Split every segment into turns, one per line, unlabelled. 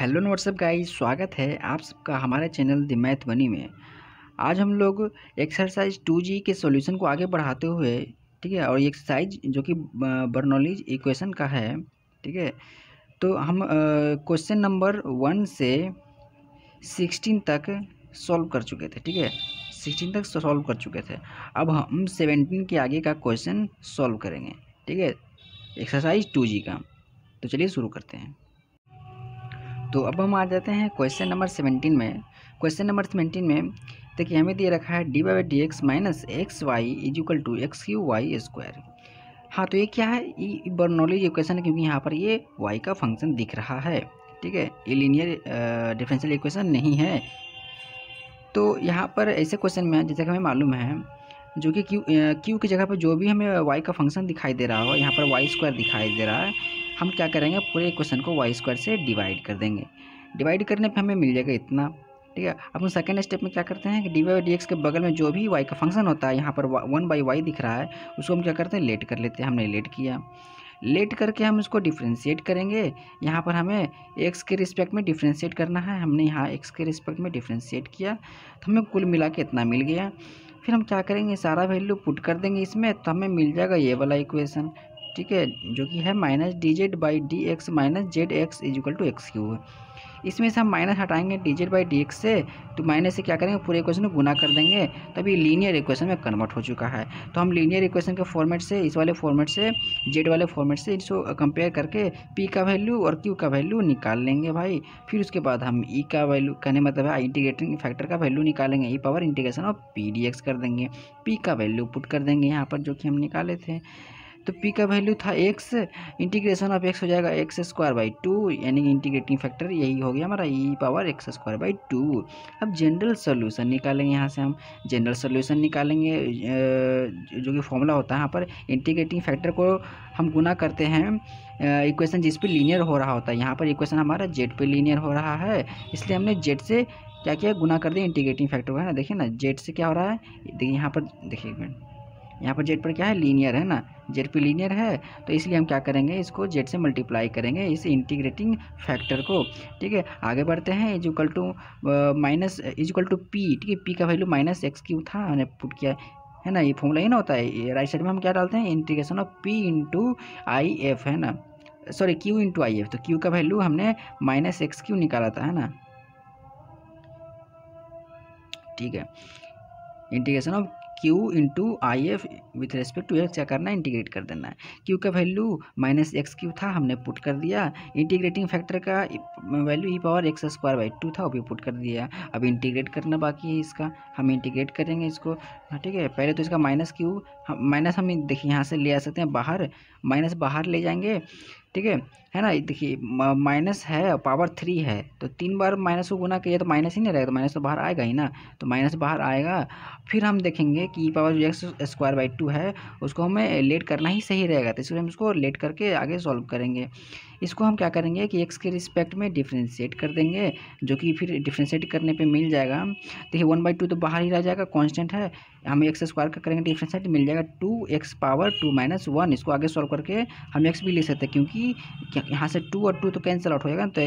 Hello what's up guys स्वागत है आप सबका हमारे चैनल द मैथ बनी में आज हम लोग एक्सरसाइज टू जी के सॉल्यूशन को आगे बढ़ाते हुए ठीक है और एक्सरसाइज जो कि बर्नोलिज इक्वेशन का है ठीक है तो हम क्वेश्चन नंबर वन से सिक्सटीन तक सॉल्व कर चुके थे ठीक है सिक्सटीन तक सॉल्व कर चुके थे अब हम सेवेंटीन के आगे का क्वेश्चन सॉल्व करेंगे ठीक है एक्सरसाइज टू जी का तो चलिए शुरू करते हैं तो अब हम आ जाते हैं क्वेश्चन नंबर सेवेंटीन में क्वेश्चन नंबर सेवेंटीन में देखिए हमें दे रखा है D by D x minus x Y is equal to x Q Y square हाँ तो ये क्या है ये बर्नौली इक्वेशन है क्योंकि यहाँ पर ये वाई का फंक्शन दिख रहा है ठीक है ये लीनियर डिफरेंशियल इक्वेशन नहीं है तो यहाँ पर ऐसे क्वेश्चन में जैसे कि हमें मालूम है जो कि क्यू क्यू की जगह पर जो भी हमें वाई का फंक्शन दिखाई दे रहा हो यहाँ पर वाई स्क्वायर दिखाई दे रहा है हम क्या करेंगे पूरे क्वेश्चन को वाई स्क्वायर से डिवाइड कर देंगे डिवाइड करने पे हमें मिल जाएगा इतना ठीक है अब हम सेकेंड स्टेप में क्या करते हैं कि डी वाई डी एक्स के बगल में जो भी वाई का फंक्शन होता है यहाँ पर वन बाई वाई दिख रहा है उसको हम क्या करते हैं लेट कर लेते हैं हमने लेट किया लेट करके हम इसको डिफ्रेंशिएट करेंगे यहाँ पर हमें एक्स के रिस्पेक्ट में डिफ्रेंशिएट करना है हमने यहाँ एक्स के रिस्पेक्ट में डिफ्रेंशिएट किया तो हमें कुल मिला के इतना मिल गया फिर हम क्या करेंगे सारा वैल्यू पुट कर देंगे इसमें तो हमें मिल जाएगा ये वाला इक्वेशन ठीक है जो कि है minus D Z by D x minus Z X is equal to X cube इसमें से हम माइनस हटाएंगे D Z by D X से तो माइनस से क्या करेंगे पूरे इक्वेशन को गुना कर देंगे तभी लीनियर इक्वेशन में कन्वर्ट हो चुका है तो हम लीनियर इक्वेशन के फॉर्मेट से इस वाले फॉर्मेट से जेड वाले फॉर्मेट से इसको कंपेयर करके पी का वैल्यू और क्यू का वैल्यू निकाल लेंगे भाई फिर उसके बाद हम ई e का वैल्यू कहने मतलब है इंटीग्रेटिंग फैक्टर का वैल्यू निकालेंगे ई power integration of P D X कर देंगे पी का वैल्यू पुट कर देंगे यहाँ पर जो कि हम निकाले थे तो पी का वैल्यू था एक्स इंटीग्रेशन ऑफ एक्स हो जाएगा एक्स स्क्वायर बाई टू यानी कि इंटीग्रेटिंग फैक्टर यही हो गया हमारा E power X square by two अब जनरल सोल्यूशन निकालेंगे यहाँ से हम जनरल सोल्यूशन निकालेंगे जो कि फॉर्मूला होता है यहाँ पर इंटीग्रेटिंग फैक्टर को हम गुना करते हैं इक्वेशन जिस पर लीनियर हो रहा होता है यहाँ पर इक्वेशन हमारा जेड पर लीनियर हो रहा है इसलिए हमने जेड से क्या किया गुना कर दिया इंटीग्रेटिंग फैक्टर को है ना देखिए ना जेड से क्या हो रहा है देखिए यहाँ पर देखिए यहाँ पर जेड पर क्या है लीनियर है ना जेड पर लीनियर है तो इसलिए हम क्या करेंगे इसको जेड से मल्टीप्लाई करेंगे इस इंटीग्रेटिंग फैक्टर को ठीक है आगे बढ़ते हैं is to minus is equal to P ठीक है पी का वैल्यू माइनस एक्स क्यू था हमने पुट किया है ना ये फॉर्मूला ही ना होता है राइट साइड में हम क्या डालते हैं integration of P into I F है ना sorry Q into I F तो क्यू का वैल्यू हमने माइनस एक्स क्यू निकाला था है ना ठीक है integration of Q into I F with respect to X क्या करना है इंटीग्रेट कर देना है क्यू का वैल्यू माइनस एक्स क्यू था हमने पुट कर दिया इंटीग्रेटिंग फैक्टर का value E power X square by two था वो भी पुट कर दिया अब इंटीग्रेट करना बाकी है इसका हम इंटीग्रेट करेंगे इसको हाँ, ठीक है पहले तो इसका माइनस क्यू माइनस हम देखिए यहाँ से ले आ सकते हैं बाहर माइनस बाहर ले जाएंगे ठीक है है ना देखिए माइनस है पावर थ्री है तो तीन बार माइनस को गुना किया तो माइनस ही नहीं रहेगा तो माइनस तो बाहर आएगा ही ना तो माइनस बाहर आएगा फिर हम देखेंगे कि पावर जो एक्स स्क्वायर बाई टू है उसको हमें लेट करना ही सही रहेगा तो इसलिए हम इसको लेट करके आगे सॉल्व करेंगे इसको हम क्या करेंगे कि एक्स के रिस्पेक्ट में डिफ्रेंशिएट कर देंगे जो कि फिर डिफ्रेंशिएट करने पे मिल जाएगा देखिए वन बाई टू तो बाहर ही रह जाएगा कांस्टेंट है हम एक्स स्क्वायर का करेंगे डिफ्रेंशिएट मिल जाएगा two x power two minus one इसको आगे सॉल्व करके हम एक्स भी ले सकते हैं क्योंकि यहाँ से टू और टू तो कैंसिल आउट जाएगा तो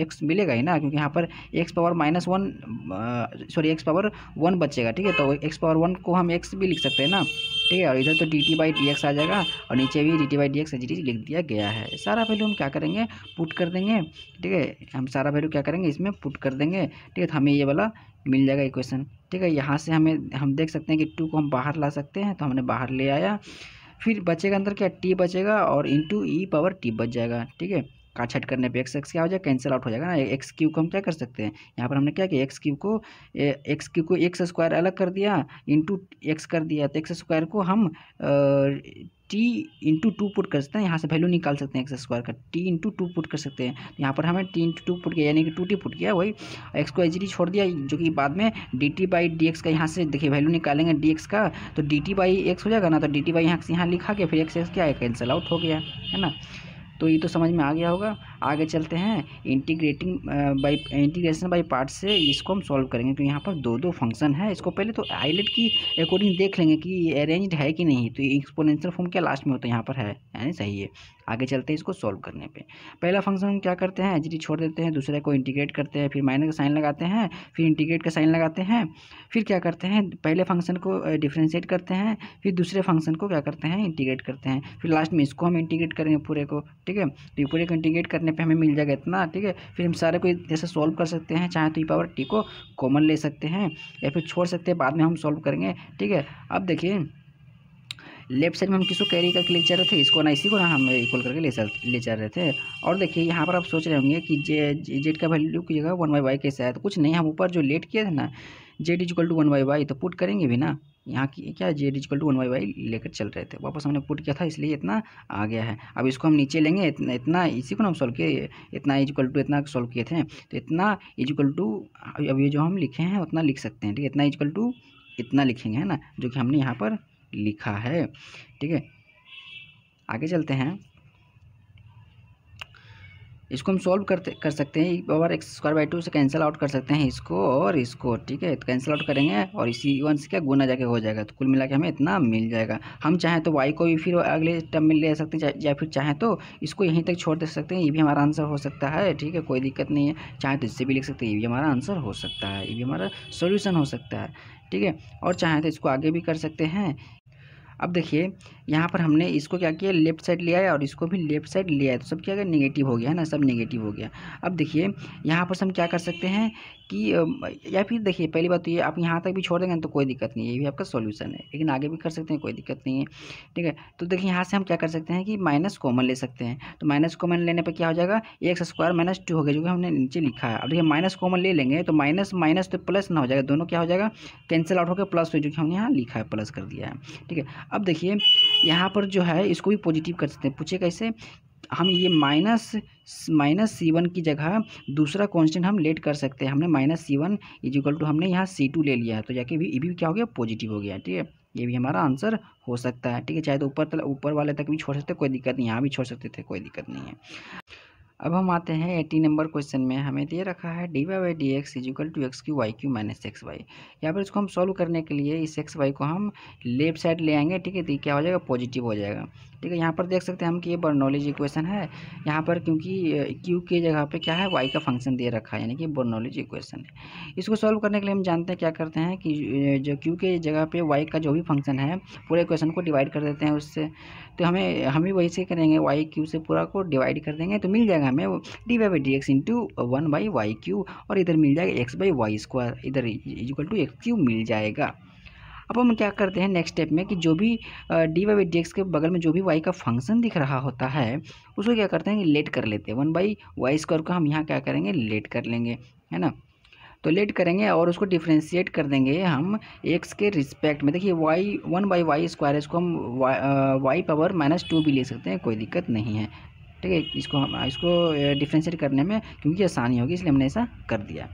एक्स मिलेगा ही ना क्योंकि यहाँ पर X power minus one sorry X power one बचेगा ठीक है तो एक्स पावर वन को हम एक्स भी लिख सकते हैं ना ठीक है और इधर तो D T by D X आ जाएगा और नीचे भी D T by D X लिख दिया गया है सारा पहले हम क्या करेंगे पुट कर देंगे ठीक है हम सारा वैल्यू क्या करेंगे इसमें पुट कर देंगे ठीक है तो हमें ये वाला मिल जाएगा इक्वेशन ठीक है यहाँ से हमें हम देख सकते हैं कि टू को हम बाहर ला सकते हैं तो हमने बाहर ले आया फिर बचेगा अंदर क्या टी बचेगा और इंटू ई पावर टी बच जाएगा ठीक है काट छाट करने पे एक्स एक्स क्या हो जाएगा कैंसिल आउट हो जाएगा ना एक्स क्यू को हम क्या कर सकते हैं यहाँ पर हमने क्या किया एक्स क्यू को एक्स क्यू को एक्स स्क्वायर अलग कर दिया इंटू एक्स कर दिया तो एक्स स्क्वायर को हम टी इंटू टू पुट कर सकते हैं यहाँ से वैल्यू निकाल सकते हैं एक्स स्क्वायर का टी इंटू टू पुट कर सकते हैं तो यहाँ पर हमें टी इंटू टू पुट किया यानी कि टू टी पुट किया वही एक्स को एच छोड़ दिया जो कि बाद में D T by D X का यहाँ से देखिए वैल्यू निकालेंगे डी एक्स का तो डी टी बाई एक्स हो जाएगा ना तो डी टी बाई यहाँ से यहाँ लिखा के फिर एक्स एक्स क्या है कैंसिल आउट हो गया है ना तो ये तो समझ में आ गया होगा आगे चलते हैं integrating by integration by part से इसको हम सॉल्व करेंगे क्योंकि तो यहाँ पर दो दो फंक्शन है इसको पहले तो आईलेट की अकॉर्डिंग देख लेंगे कि अरेंज है कि नहीं तो एक्सपोनेंशियल फॉर्म क्या लास्ट में होता है यहाँ पर है यानी सही है आगे चलते हैं इसको सॉल्व करने पे पहला फंक्शन हम क्या करते हैं एच छोड़ देते हैं दूसरे को इंटीग्रेट करते हैं फिर माइनस का साइन लगाते हैं फिर इंटीग्रेट का साइन लगाते हैं फिर क्या करते हैं पहले फंक्शन को डिफ्रेंशिएट करते हैं फिर दूसरे फंक्शन को क्या करते हैं इंटीग्रेट करते हैं फिर लास्ट में इसको हम इंटीग्रेट करेंगे पूरे को ठीक है तो पूरे को इंटीग्रेट करने पर हमें मिल जाएगा इतना ठीक है फिर हम सारे को जैसे सॉल्व कर सकते हैं चाहे तो ई पावर टी को कॉमन ले सकते हैं या फिर छोड़ सकते हैं बाद में हम सॉल्व करेंगे ठीक है अब देखिए लेफ्ट साइड में हम किसको कैरी करके ले जा रहे थे इसको ना इसी को ना हम इक्वल करके ले ले जा रहे थे और देखिए यहाँ पर आप सोच रहे होंगे कि जे जेड का वैल्यू की जगह वन बाई वाई कैसे आया तो कुछ नहीं हम ऊपर जो लेट किए थे ना Z is equal to one by Y तो पुट करेंगे भी ना यहाँ की क्या Z is equal to one by Y लेकर चल रहे थे वापस हमने पुट किया था इसलिए इतना आ गया है अब इसको हम नीचे लेंगे इतना इतना इसी को हम सॉल्व किए इतना इजिकल टू इतना सॉल्व किए थे तो इतना इजक्वल टू अब ये जो हम लिखे हैं उतना लिख सकते हैं ठीक है इतना इजक्वल टू इतना लिखेंगे है ना जो कि हमने यहाँ पर लिखा है ठीक है आगे चलते हैं इसको हम सॉल्व करते कर सकते हैं power X square by two से कैंसिल आउट कर सकते हैं इसको और इसको ठीक है तो कैंसिल आउट करेंगे और इसी वन से क्या गुना जाके हो जाएगा तो कुल मिला के हमें इतना मिल जाएगा हम चाहें तो वाई को भी फिर अगले टर्म में ले सकते हैं या फिर चाहें तो इसको यहीं तक छोड़ दे सकते हैं ये भी हमारा आंसर हो सकता है ठीक है कोई दिक्कत नहीं है चाहें तो इससे भी लिख सकते हैं ये भी हमारा आंसर हो सकता है ये भी हमारा सोल्यूशन हो सकता है ठीक है और चाहें तो इसको आगे भी कर सकते हैं अब देखिए यहाँ पर हमने इसको क्या किया लेफ्ट साइड लिया है और इसको भी लेफ्ट साइड लिया है तो सब क्या गया निगेटिव हो गया है ना सब निगेटिव हो गया अब देखिए यहाँ पर हम क्या कर सकते हैं कि या फिर देखिए पहली बात तो ये आप यहाँ तक भी छोड़ देंगे तो कोई दिक्कत नहीं है ये भी आपका सोल्यूशन है लेकिन आगे भी कर सकते हैं कोई दिक्कत नहीं है ठीक है तो देखिए यहाँ से हम क्या कर सकते हैं कि माइनस कॉमन ले सकते हैं तो माइनस कॉमन लेने पर क्या हो जाएगा एक्स स्क्वायर माइनस टू हो गया जो कि हमने नीचे लिखा है अब देखिए माइनस कॉमन ले लेंगे तो माइनस माइनस तो प्लस ना हो जाएगा दोनों क्या हो जाएगा कैंसिल आउट होकर प्लस हो जो कि हमने यहाँ लिखा है प्लस कर दिया है ठीक है अब देखिए यहाँ पर जो है इसको भी पॉजिटिव कर सकते हैं पूछे कैसे हम ये माइनस माइनस सी वन की जगह दूसरा कांस्टेंट हम लेट कर सकते हैं हमने minus C one is equal to हमने यहाँ सी टू ले लिया है तो जाके भी ये भी क्या हो गया पॉजिटिव हो गया ठीक है ये भी हमारा आंसर हो सकता है ठीक है चाहे तो ऊपर ऊपर वाले तक भी छोड़ सकते कोई दिक्कत नहीं यहाँ भी छोड़ सकते थे कोई दिक्कत नहीं है अब हम आते हैं एटी नंबर क्वेश्चन में हमें दे रखा है D Y Y D X is equal to X की Y Q minus x Y यहाँ पर इसको हम सॉल्व करने के लिए इस एक्स वाई को हम लेफ्ट साइड ले आएंगे ठीक है तो क्या हो जाएगा पॉजिटिव हो जाएगा ठीक है यहाँ पर देख सकते हैं हम कि ये बर्नॉलेज इक्वेशन है यहाँ पर क्योंकि क्यू के जगह पर क्या है वाई का फंक्शन दे रखा है यानी कि बर्नॉलेज इक्वेशन है इसको सॉल्व करने के लिए हम जानते हैं क्या करते हैं कि जो क्यू के जगह पर वाई का जो भी फंक्शन है पूरे इक्वेशन को डिवाइड कर देते हैं उससे तो हमें हम भी वही से करेंगे वाई क्यू से पूरा को डिवाइड कर देंगे तो मिल जाएगा हमें D Y by D into one by Y Q और इधर मिल जाएगा एक्स बाई वाई स्क्वायर इधर इजिकल टू एक्स क्यू मिल जाएगा अब हम क्या करते हैं नेक्स्ट स्टेप में कि जो भी डी वाई बाई डी के बगल में जो भी वाई का फंक्शन दिख रहा होता है उसको क्या करते हैं लेट कर लेते हैं वन बाई वाई स्क्वायर को हम यहाँ क्या करेंगे लेट कर लेंगे है ना तो लेट करेंगे और उसको डिफ्रेंशिएट कर देंगे हम एक्स के रिस्पेक्ट में देखिए Y one by Y square इसको हम Y, Y power minus two भी ले सकते हैं कोई दिक्कत नहीं है ठीक है इसको हम इसको डिफ्रेंशिएट करने में क्योंकि आसानी होगी इसलिए हमने ऐसा कर दिया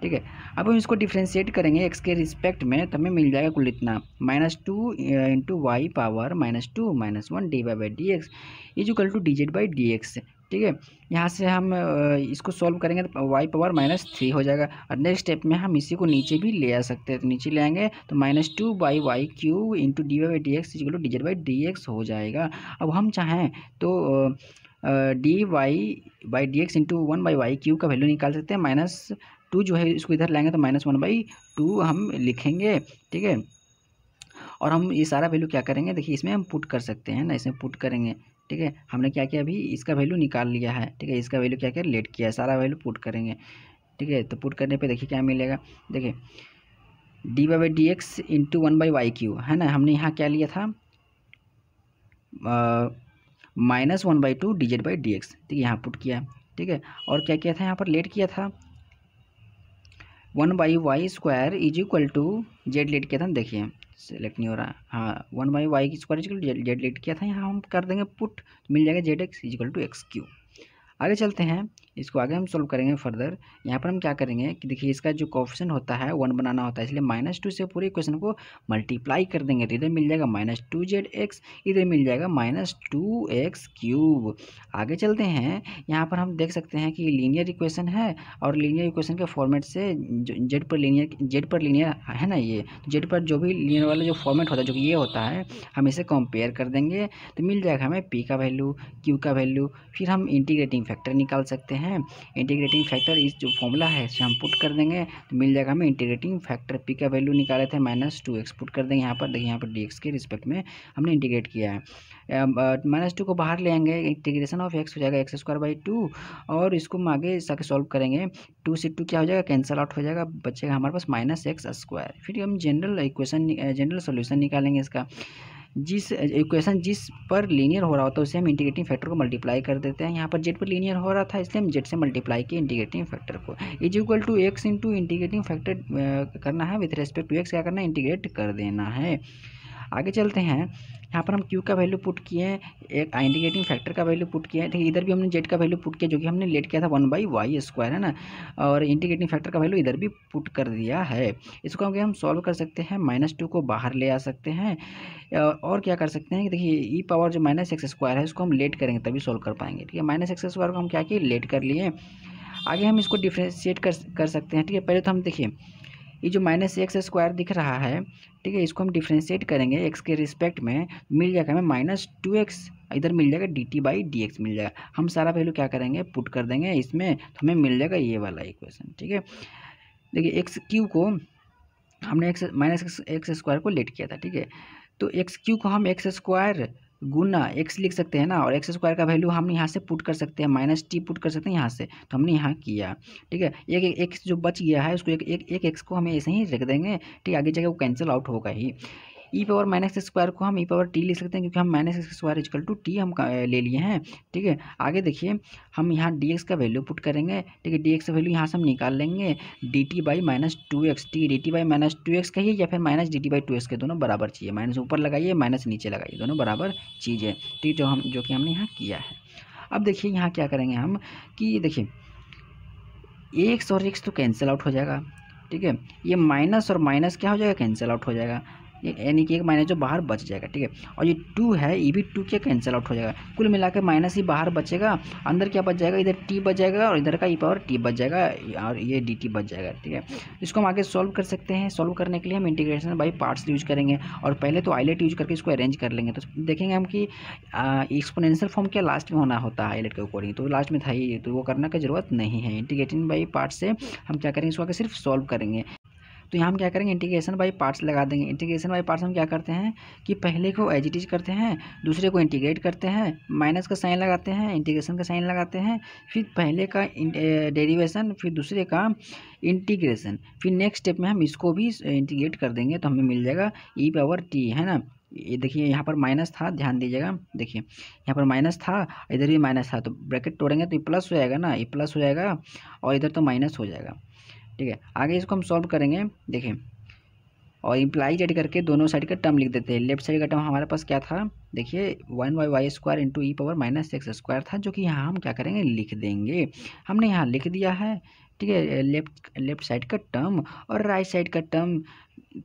ठीक है अब हम इसको डिफ्रेंशिएट करेंगे एक्स के रिस्पेक्ट में तब हमें मिल जाएगा कुल इतना minus two into Y power minus two minus one D Y by D x is equal to D Z by D X ठीक है यहाँ से हम इसको सॉल्व करेंगे तो वाई पावर माइनस थ्री हो जाएगा और नेक्स्ट स्टेप में हम इसी को नीचे भी ले आ सकते हैं तो नीचे ले आएंगे तो minus two by Y Q into D Y by D X two D Z by D X हो जाएगा अब हम चाहें तो D Y by D X into one by Y Q का वैल्यू निकाल सकते हैं माइनस टू जो है इसको इधर लाएंगे तो माइनस वन बाई टू हम लिखेंगे ठीक है और हम ये सारा वैल्यू क्या करेंगे देखिए इसमें हम पुट कर सकते हैं ना इसमें पुट करेंगे ठीक है हमने क्या किया अभी इसका वैल्यू निकाल लिया है ठीक है इसका वैल्यू क्या किया लेट किया है सारा वैल्यू पुट करेंगे ठीक है तो पुट करने पर देखिए क्या मिलेगा देखिए D by by D X into one by Y Q है ना हमने यहाँ क्या लिया था आ, minus one by two D Z by D X ठीक है यहाँ पुट किया ठीक है और क्या किया था यहाँ पर लेट किया था one by Y square is equal to Z let किया था देखिए सेलेक्ट नहीं हो रहा हाँ one by Y square is to Z let किया था यहाँ हम कर देंगे पुट मिल जाएगा Z X equal to x Q आगे चलते हैं इसको आगे हम सॉल्व करेंगे फर्दर यहाँ पर हम क्या करेंगे कि देखिए इसका जो कॉप्शन होता है वन बनाना होता है इसलिए माइनस टू से पूरे क्वेश्चन को मल्टीप्लाई कर देंगे तो इधर मिल जाएगा माइनस टू जेड एक्स इधर मिल जाएगा माइनस टू एक्स क्यूब आगे चलते हैं यहाँ पर हम देख सकते हैं कि लीनियर इक्वेशन है और लीनियर इक्वेशन के फॉर्मेट से जेड पर लीनियर जेड पर लीनियर है ना ये जेड तो पर जो भी लीनियर वाला जो फॉर्मेट होता है जो कि ये होता है हम इसे कंपेयर कर देंगे तो मिल जाएगा हमें पी का वैल्यू क्यू का वैल्यू फिर हम इंटीग्रेटिंग फैक्टर निकाल सकते हैं है इंटीग्रेटिंग फैक्टर इस जो फॉर्मूला है इसे हम पुट कर देंगे तो मिल जाएगा हमें इंटीग्रेटिंग फैक्टर पी का वैल्यू निकाले थे माइनस टू एक्स पुट कर देंगे यहाँ पर देखिए यहाँ पर डी के रिस्पेक्ट में हमने इंटीग्रेट किया है माइनस टू को बाहर ले आएंगे इंटीग्रेशन ऑफ एक्स हो जाएगा एक्स स्क्वायर बाई टू और इसको हम आगे इसके सॉल्व करेंगे टू से टू क्या हो जाएगा कैंसिल आउट हो जाएगा बचेगा हमारे पास माइनस एक्स स्क्वायर फिर हम जनरल इक्वेशन जनरल सोल्यूशन निकालेंगे इसका जिस इक्वेशन जिस पर लीनियर हो रहा होता है उसे हम इंटीग्रेटिंग फैक्टर को मल्टीप्लाई कर देते हैं यहाँ पर जेड पर लीनियर हो रहा था इसलिए हम जेड से मल्टीप्लाई किए इंटीग्रेटिंग फैक्टर को is equal to x into integrating factor करना है विथ रेस्पेक्ट टू एक्स क्या करना है इंटीग्रेट कर देना है आगे चलते हैं यहाँ पर हम क्यू का वैल्यू पुट किए हैं एक इंडिकेटिंग फैक्टर का वैल्यू पुट किया है ठीक है इधर भी हमने जेड का वैल्यू पुट किया जो कि हमने लेट किया था वन बाई वाई स्क्वायर है ना और इंडिकेटिंग फैक्टर का वैल्यू इधर भी पुट कर दिया है इसको हम हम सॉल्व कर सकते हैं माइनस टू को बाहर ले आ सकते हैं और क्या कर सकते हैं कि देखिए ई e पावर जो माइनस एक्स स्क्वायर है उसको हम लेट करेंगे तभी सॉल्व कर पाएंगे ठीक है माइनस एक्स स्क्वायर को हम क्या किए लेट कर लिए आगे हम इसको डिफ्रेंशिएट कर कर सकते हैं ठीक है पहले तो हम देखिए ये जो माइनस एक्स स्क्वायर दिख रहा है ठीक है इसको हम डिफ्रेंशिएट करेंगे एक्स के रिस्पेक्ट में मिल जाएगा हमें माइनस टू एक्स इधर मिल जाएगा D T by D x मिल जाएगा हम सारा वैल्यू क्या करेंगे पुट कर देंगे इसमें तो हमें मिल जाएगा ये वाला इक्वेशन ठीक है देखिए एक्स क्यू को हमने एक्स माइनस एक्स स्क्वायर को लेट किया था ठीक है तो एक्स क्यू को हम एक्स स्क्वायर गुना एक्स लिख सकते हैं ना और एक्स स्क्वायर का वैल्यू हम यहाँ से पुट कर सकते हैं माइनस टी पुट कर सकते हैं यहाँ से तो हमने यहाँ किया ठीक है एक एक एक्स जो बच गया है उसको एक एक एक एक्स को हमें ऐसे ही रख देंगे ठीक है आगे जाकर वो कैंसिल आउट होगा ही E power minus X square को हम ई पावर टी ले सकते हैं क्योंकि हम minus X square is equal to T हम ले लिए हैं ठीक है आगे देखिए हम यहाँ डी एक्स का वैल्यू पुट करेंगे ठीक है डी एक्स का वैल्यू यहाँ से हम निकाल लेंगे D T by minus two X T D T by minus two X कहिए या फिर minus D T by two X के दोनों बराबर चाहिए माइनस ऊपर लगाइए माइनस नीचे लगाइए दोनों बराबर चीज़ है ठीक जो हम जो कि हमने यहाँ किया है अब देखिए यहाँ क्या करेंगे हम कि देखिए एक्स और एक्स तो कैंसिल आउट हो जाएगा ठीक है ये माइनस और माइनस क्या हो जाएगा कैंसिल आउट हो जाएगा यानी कि एक माइनस जो बाहर बच जाएगा ठीक है और ये टू है ये भी टू के कैंसिल आउट हो जाएगा कुल के माइनस ही बाहर बचेगा अंदर क्या बच जाएगा इधर टी बच जाएगा और इधर का ई पावर टी बच जाएगा और ये डी टी बच जाएगा ठीक है इसको हम आगे सॉल्व कर सकते हैं सॉल्व करने के लिए हम इंटीग्रेशन बाई पार्ट्स यूज करेंगे और पहले तो आईलेट यूज करके इसको अरेंज कर लेंगे तो देखेंगे हम कि एक्सपोनेंशियल फॉर्म क्या लास्ट में होना होता है आईलेट के अकॉर्डिंग तो लास्ट में था ही तो वो करना की जरूरत नहीं है इंटीग्रेटिंग बाई पार्ट से हम क्या करेंगे इसको आगे सिर्फ सॉल्व करेंगे तो यहाँ हम क्या करेंगे इंटीग्रेशन बाई पार्ट्स लगा देंगे इंटीग्रेशन बाई पार्ट्स हम क्या करते हैं कि पहले को एज इट इज करते हैं दूसरे को इंटीग्रेट करते हैं माइनस का साइन लगाते हैं इंटीग्रेशन का साइन लगाते हैं फिर पहले का डेरिवेशन फिर दूसरे का इंटीग्रेशन फिर नेक्स्ट स्टेप में हम इसको भी इंटीग्रेट कर देंगे तो हमें मिल जाएगा ई पावर टी है ना ये देखिए यहाँ पर माइनस था ध्यान दीजिएगा देखिए यहाँ पर माइनस था इधर भी माइनस था तो ब्रैकेट तोड़ेंगे तो ये प्लस हो जाएगा ना ये प्लस हो जाएगा और इधर तो माइनस हो जाएगा ठीक है आगे इसको हम सॉल्व करेंगे देखें और इम्प्लाई जेड करके दोनों साइड का टर्म लिख देते हैं लेफ्ट साइड का टर्म हमारे पास क्या था देखिए one Y Y square into ई पावर माइनस एक्स स्क्वायर था जो कि यहाँ हम क्या करेंगे लिख देंगे हमने यहाँ लिख दिया है ठीक है लेफ्ट लेफ्ट साइड का टर्म और राइट साइड का टर्म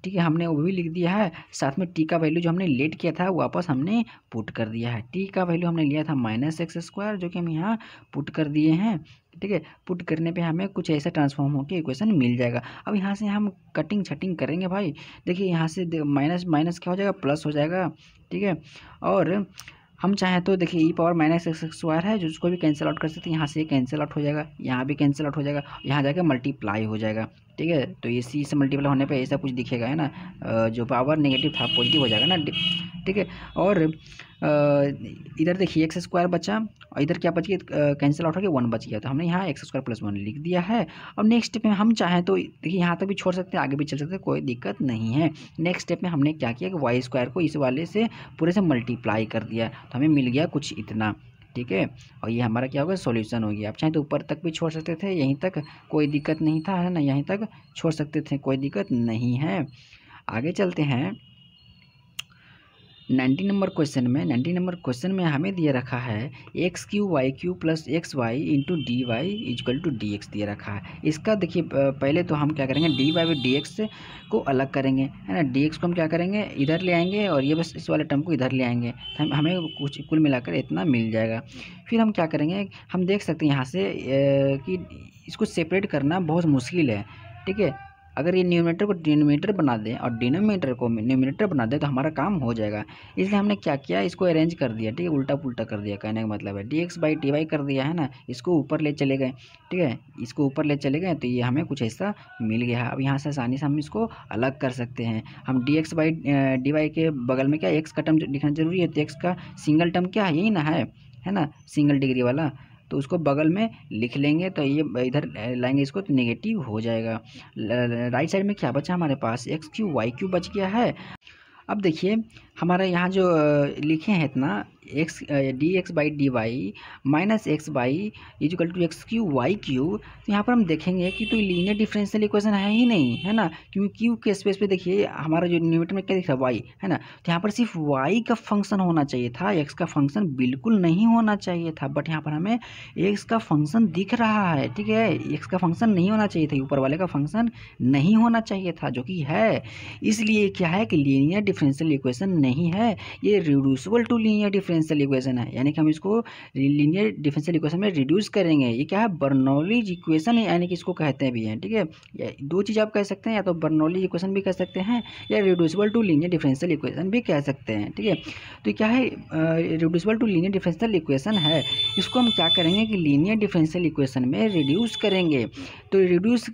ठीक है हमने वो भी लिख दिया है साथ में टी का वैल्यू जो हमने लेट किया था वापस हमने पुट कर दिया है टी का वैल्यू हमने लिया था माइनस एक्स स्क्वायर जो कि हम यहाँ पुट कर दिए हैं ठीक है पुट करने पे हमें कुछ ऐसा ट्रांसफॉर्म होकर इक्वेशन मिल जाएगा अब यहाँ से हम कटिंग छटिंग करेंगे भाई देखिए यहाँ से माइनस माइनस क्या हो जाएगा प्लस हो जाएगा ठीक है और हम चाहें तो देखिए E power minus X square है जिसको भी कैंसिल आउट कर सकते हैं यहाँ से ये कैंसिल आउट हो जाएगा यहाँ भी कैंसिल आउट हो जाएगा यहाँ जाकर मल्टीप्लाई हो जाएगा ठीक है तो ये सी से मल्टीप्लाई होने पे ऐसा कुछ दिखेगा है ना जो पावर नेगेटिव था पॉजिटिव हो जाएगा ना ठीक है और इधर देखिए एक्स स्क्वायर बचा और इधर क्या बच गया कैंसिल आउट हो गया वन बच गया तो हमने यहाँ एक्स स्क्वायर प्लस वन लिख दिया है अब नेक्स्ट स्टेप में हम चाहें तो देखिए यहाँ तक भी छोड़ सकते हैं आगे भी चल सकते हैं कोई दिक्कत नहीं है नेक्स्ट स्टेप में हमने क्या किया कि वाई स्क्वायर को इस वाले से पूरे से मल्टीप्लाई कर दिया तो हमें मिल गया कुछ इतना ठीक है और ये हमारा क्या होगा सॉल्यूशन हो गया आप चाहें तो ऊपर तक भी छोड़ सकते थे यहीं तक कोई दिक्कत नहीं था है ना यहीं तक छोड़ सकते थे कोई दिक्कत नहीं है आगे चलते हैं नाइन्टी नंबर क्वेश्चन में नाइन्टी नंबर क्वेश्चन में हमें दिया रखा है X Q Y Q plus x Y into D Y equal to D X दिया रखा है इसका देखिए पहले तो हम क्या करेंगे डी वाई डी एक्स को अलग करेंगे है ना डी एक्स को हम क्या करेंगे इधर ले आएंगे और ये बस इस वाले टर्म को इधर ले आएंगे हम हमें कुछ कुल मिलाकर इतना मिल जाएगा फिर हम क्या करेंगे हम देख सकते हैं यहाँ से कि इसको सेपरेट करना बहुत मुश्किल है ठीक है अगर ये न्यूमिनेटर को डिनोमीटर बना दें और डिनोमीटर को न्यूमिनेटर बना दें तो हमारा काम हो जाएगा इसलिए हमने क्या किया इसको अरेंज कर दिया ठीक है उल्टा पुल्टा कर दिया कहने का मतलब है D x by T Y कर दिया है ना इसको ऊपर ले चले गए ठीक है इसको ऊपर ले चले गए तो ये हमें कुछ हिस्सा मिल गया है अब यहाँ से आसानी से हम इसको अलग कर सकते हैं हम D x by D y के बगल में क्या एक्स का टर्म लिखना जरूरी है तो एक्स का सिंगल टर्म क्या है यही ना है है ना सिंगल डिग्री वाला तो उसको बगल में लिख लेंगे तो ये इधर लाएंगे इसको तो निगेटिव हो जाएगा राइट साइड में क्या बचा हमारे पास एक्स क्यू वाई क्यू बच गया है अब देखिए हमारा यहाँ जो लिखे हैं इतना x d x by D y minus x by equal to x Q Y cube तो यहाँ पर हम देखेंगे कि तो लीनियर डिफरेंशियल इक्वेशन है ही नहीं है ना क्योंकि क्यू के स्पेस पे देखिए हमारा जो न्यूमीटर में क्या दिख रहा है वाई है ना तो यहाँ पर सिर्फ वाई का फंक्शन होना चाहिए था एक्स का फंक्शन बिल्कुल नहीं होना चाहिए था बट यहाँ पर हमें एक्स का फंक्शन दिख रहा है ठीक है एक्स का फंक्शन नहीं होना चाहिए था ऊपर वाले का फंक्शन नहीं होना चाहिए था जो कि है इसलिए क्या है कि लीनियर डिफरेंशियल इक्वेशन नहीं है ये reducible to linear difference differential equation है यानी कि हम इसको लीनियर डिफरेंशियल इक्वेशन में रिड्यूस करेंगे ये क्या है बर्नौलीज इक्वेशन है यानी कि इसको कहते हैं भी हैं ठीक है थीके? दो चीज़ आप कह सकते हैं या तो बर्नौलीज इक्वेशन भी कह सकते हैं या reducible to linear differential equation भी कह सकते हैं ठीक है तो क्या है reducible to linear differential equation है इसको हम क्या करेंगे कि लीनियर डिफरेंशियल इक्वेशन में रिड्यूस करेंगे तो रिड्यूस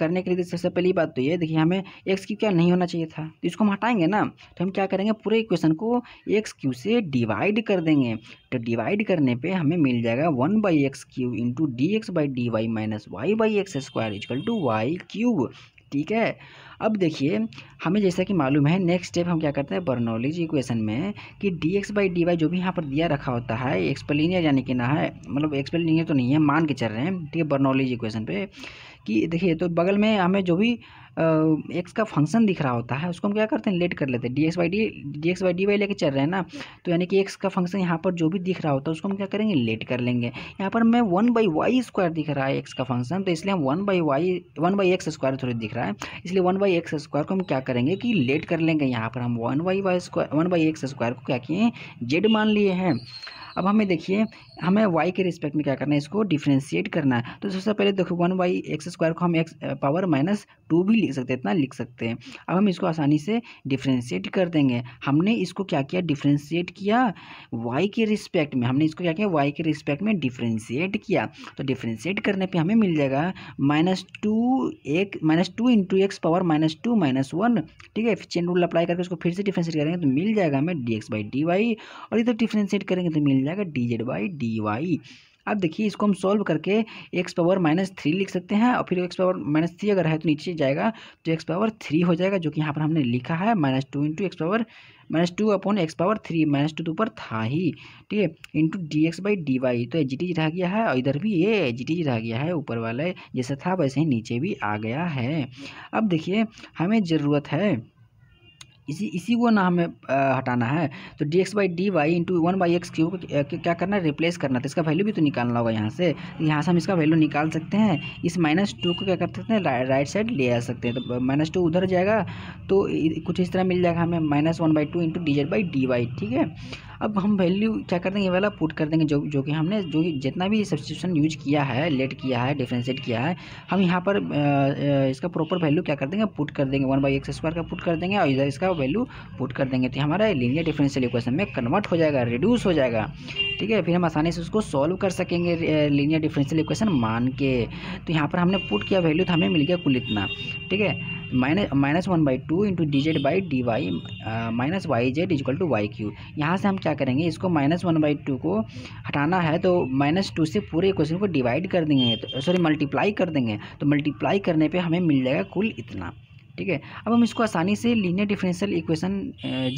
करने के लिए सबसे पहली बात तो ये देखिए हमें एक्स की क्या नहीं होना चाहिए था तो इसको हम हटाएंगे ना तो हम क्या करेंगे पूरे इक्वेशन को एक्स क्यू से डिवाइड डिवाइड कर देंगे तो डिवाइड करने पे हमें मिल जाएगा one by x cube into d x by D y minus y by x square is equal to y cube ठीक है अब देखिए हमें जैसा कि मालूम है नेक्स्ट स्टेप हम क्या करते हैं बर्नौलीज इक्वेशन में कि d x by D y जो भी यहाँ पर दिया रखा होता है एक्सप्लेनियर यानी कि ना है मतलब एक्सप्लेनियर तो नहीं है मान के चल रहे हैं ठीक है बर्नौलीज इक्वेशन पे कि देखिए तो बगल में हमें जो भी एक्स का फंक्शन दिख रहा होता है उसको हम क्या करते हैं लेट कर लेते हैं d x by d d x by D y लेके चल रहे हैं ना तो यानी कि एक्स का फंक्शन यहाँ पर जो भी दिख रहा होता है उसको हम क्या करेंगे लेट कर लेंगे यहाँ पर मैं वन बाई वाई स्क्वायर दिख रहा है एक्स का फंक्शन तो इसलिए हम one by y one by x square थोड़ी दिख रहा है इसलिए वन बाई एक्स स्क्वायर को हम क्या करेंगे कि लेट कर लेंगे यहाँ पर हम one by Y square one by x square को क्या किए जेड मान लिए हैं अब हमें देखिए हमें वाई के रिस्पेक्ट में क्या करना है इसको डिफ्रेंशिएट करना है तो सबसे पहले देखो वन वाई एक्स स्क्वायर को हम एक्स पावर माइनस टू भी लिख सकते हैं इतना लिख सकते हैं अब हम इसको आसानी से डिफ्रेंशिएट कर देंगे हमने इसको क्या किया डिफ्रेंशिएट किया वाई के रिस्पेक्ट में हमने इसको क्या किया वाई के रिस्पेक्ट में डिफ्रेंशिएट किया तो डिफ्रेंशिएट करने पर हमें मिल जाएगा माइनस टू एक minus two into x power minus two minus one ठीक है चेन रूल अप्लाई करके उसको फिर से डिफ्रेंशिएट करेंगे तो मिल जाएगा हमें d x by D y और इधर डिफ्रेंशिएट करेंगे तो मिल जाएगा d Z by d d y अब देखिए इसको हम सॉल्व करके एक्स पावर माइनस थ्री लिख सकते हैं और फिर एक्स पावर माइनस थ्री अगर है तो नीचे जाएगा तो एक्स पावर थ्री हो जाएगा जो कि यहाँ पर हमने लिखा है minus two into x power minus two upon x power three minus two तो ऊपर था ही ठीक है into d x by D y तो जी रह गया है और इधर भी ये जी रह गया है ऊपर वाला जैसा था वैसे ही नीचे भी आ गया है अब देखिए हमें ज़रूरत है इसी इसी को ना हमें आ, हटाना है तो d x by D y into one by x cube क्या करना है रिप्लेस करना तो इसका वैल्यू भी तो निकालना होगा यहाँ से यहाँ से हम इसका वैल्यू निकाल सकते हैं इस माइनस टू को क्या कर सकते हैं रा, राइट साइड ले आ सकते हैं तो माइनस टू उधर जाएगा तो कुछ इस तरह मिल जाएगा हमें minus one by two into d Z by D y ठीक है अब हम वैल्यू क्या कर देंगे वाला पुट कर देंगे जो जो कि हमने जो जितना भी सब्सक्रिप्शन यूज किया है लेट किया है डिफ्रेंशिएट किया है हम यहाँ पर इसका प्रॉपर वैल्यू क्या कर देंगे पुट कर देंगे वन बाई एक्स स्क्वायर का पुट कर देंगे और इधर इसका वैल्यू पुट कर देंगे तो हमारा लीनियर डिफरेंशियल इक्वेशन में कन्वर्ट हो जाएगा रिड्यूस हो जाएगा ठीक है फिर हम आसानी से उसको सॉल्व कर सकेंगे लीनियर डिफरेंशियल इक्वेशन मान के तो यहाँ पर हमने पुट किया वैल्यू तो हमें मिल गया कुल इतना ठीक है minus minus one by two into d Z by D y minus y z equal to y cube यहाँ से हम क्या करेंगे इसको माइनस वन बाई टू को हटाना है तो माइनस टू से पूरे इक्वेशन को डिवाइड कर देंगे तो सॉरी मल्टीप्लाई कर देंगे तो मल्टीप्लाई करने पर हमें मिल जाएगा कुल इतना ठीक है अब हम इसको आसानी से linear differential equation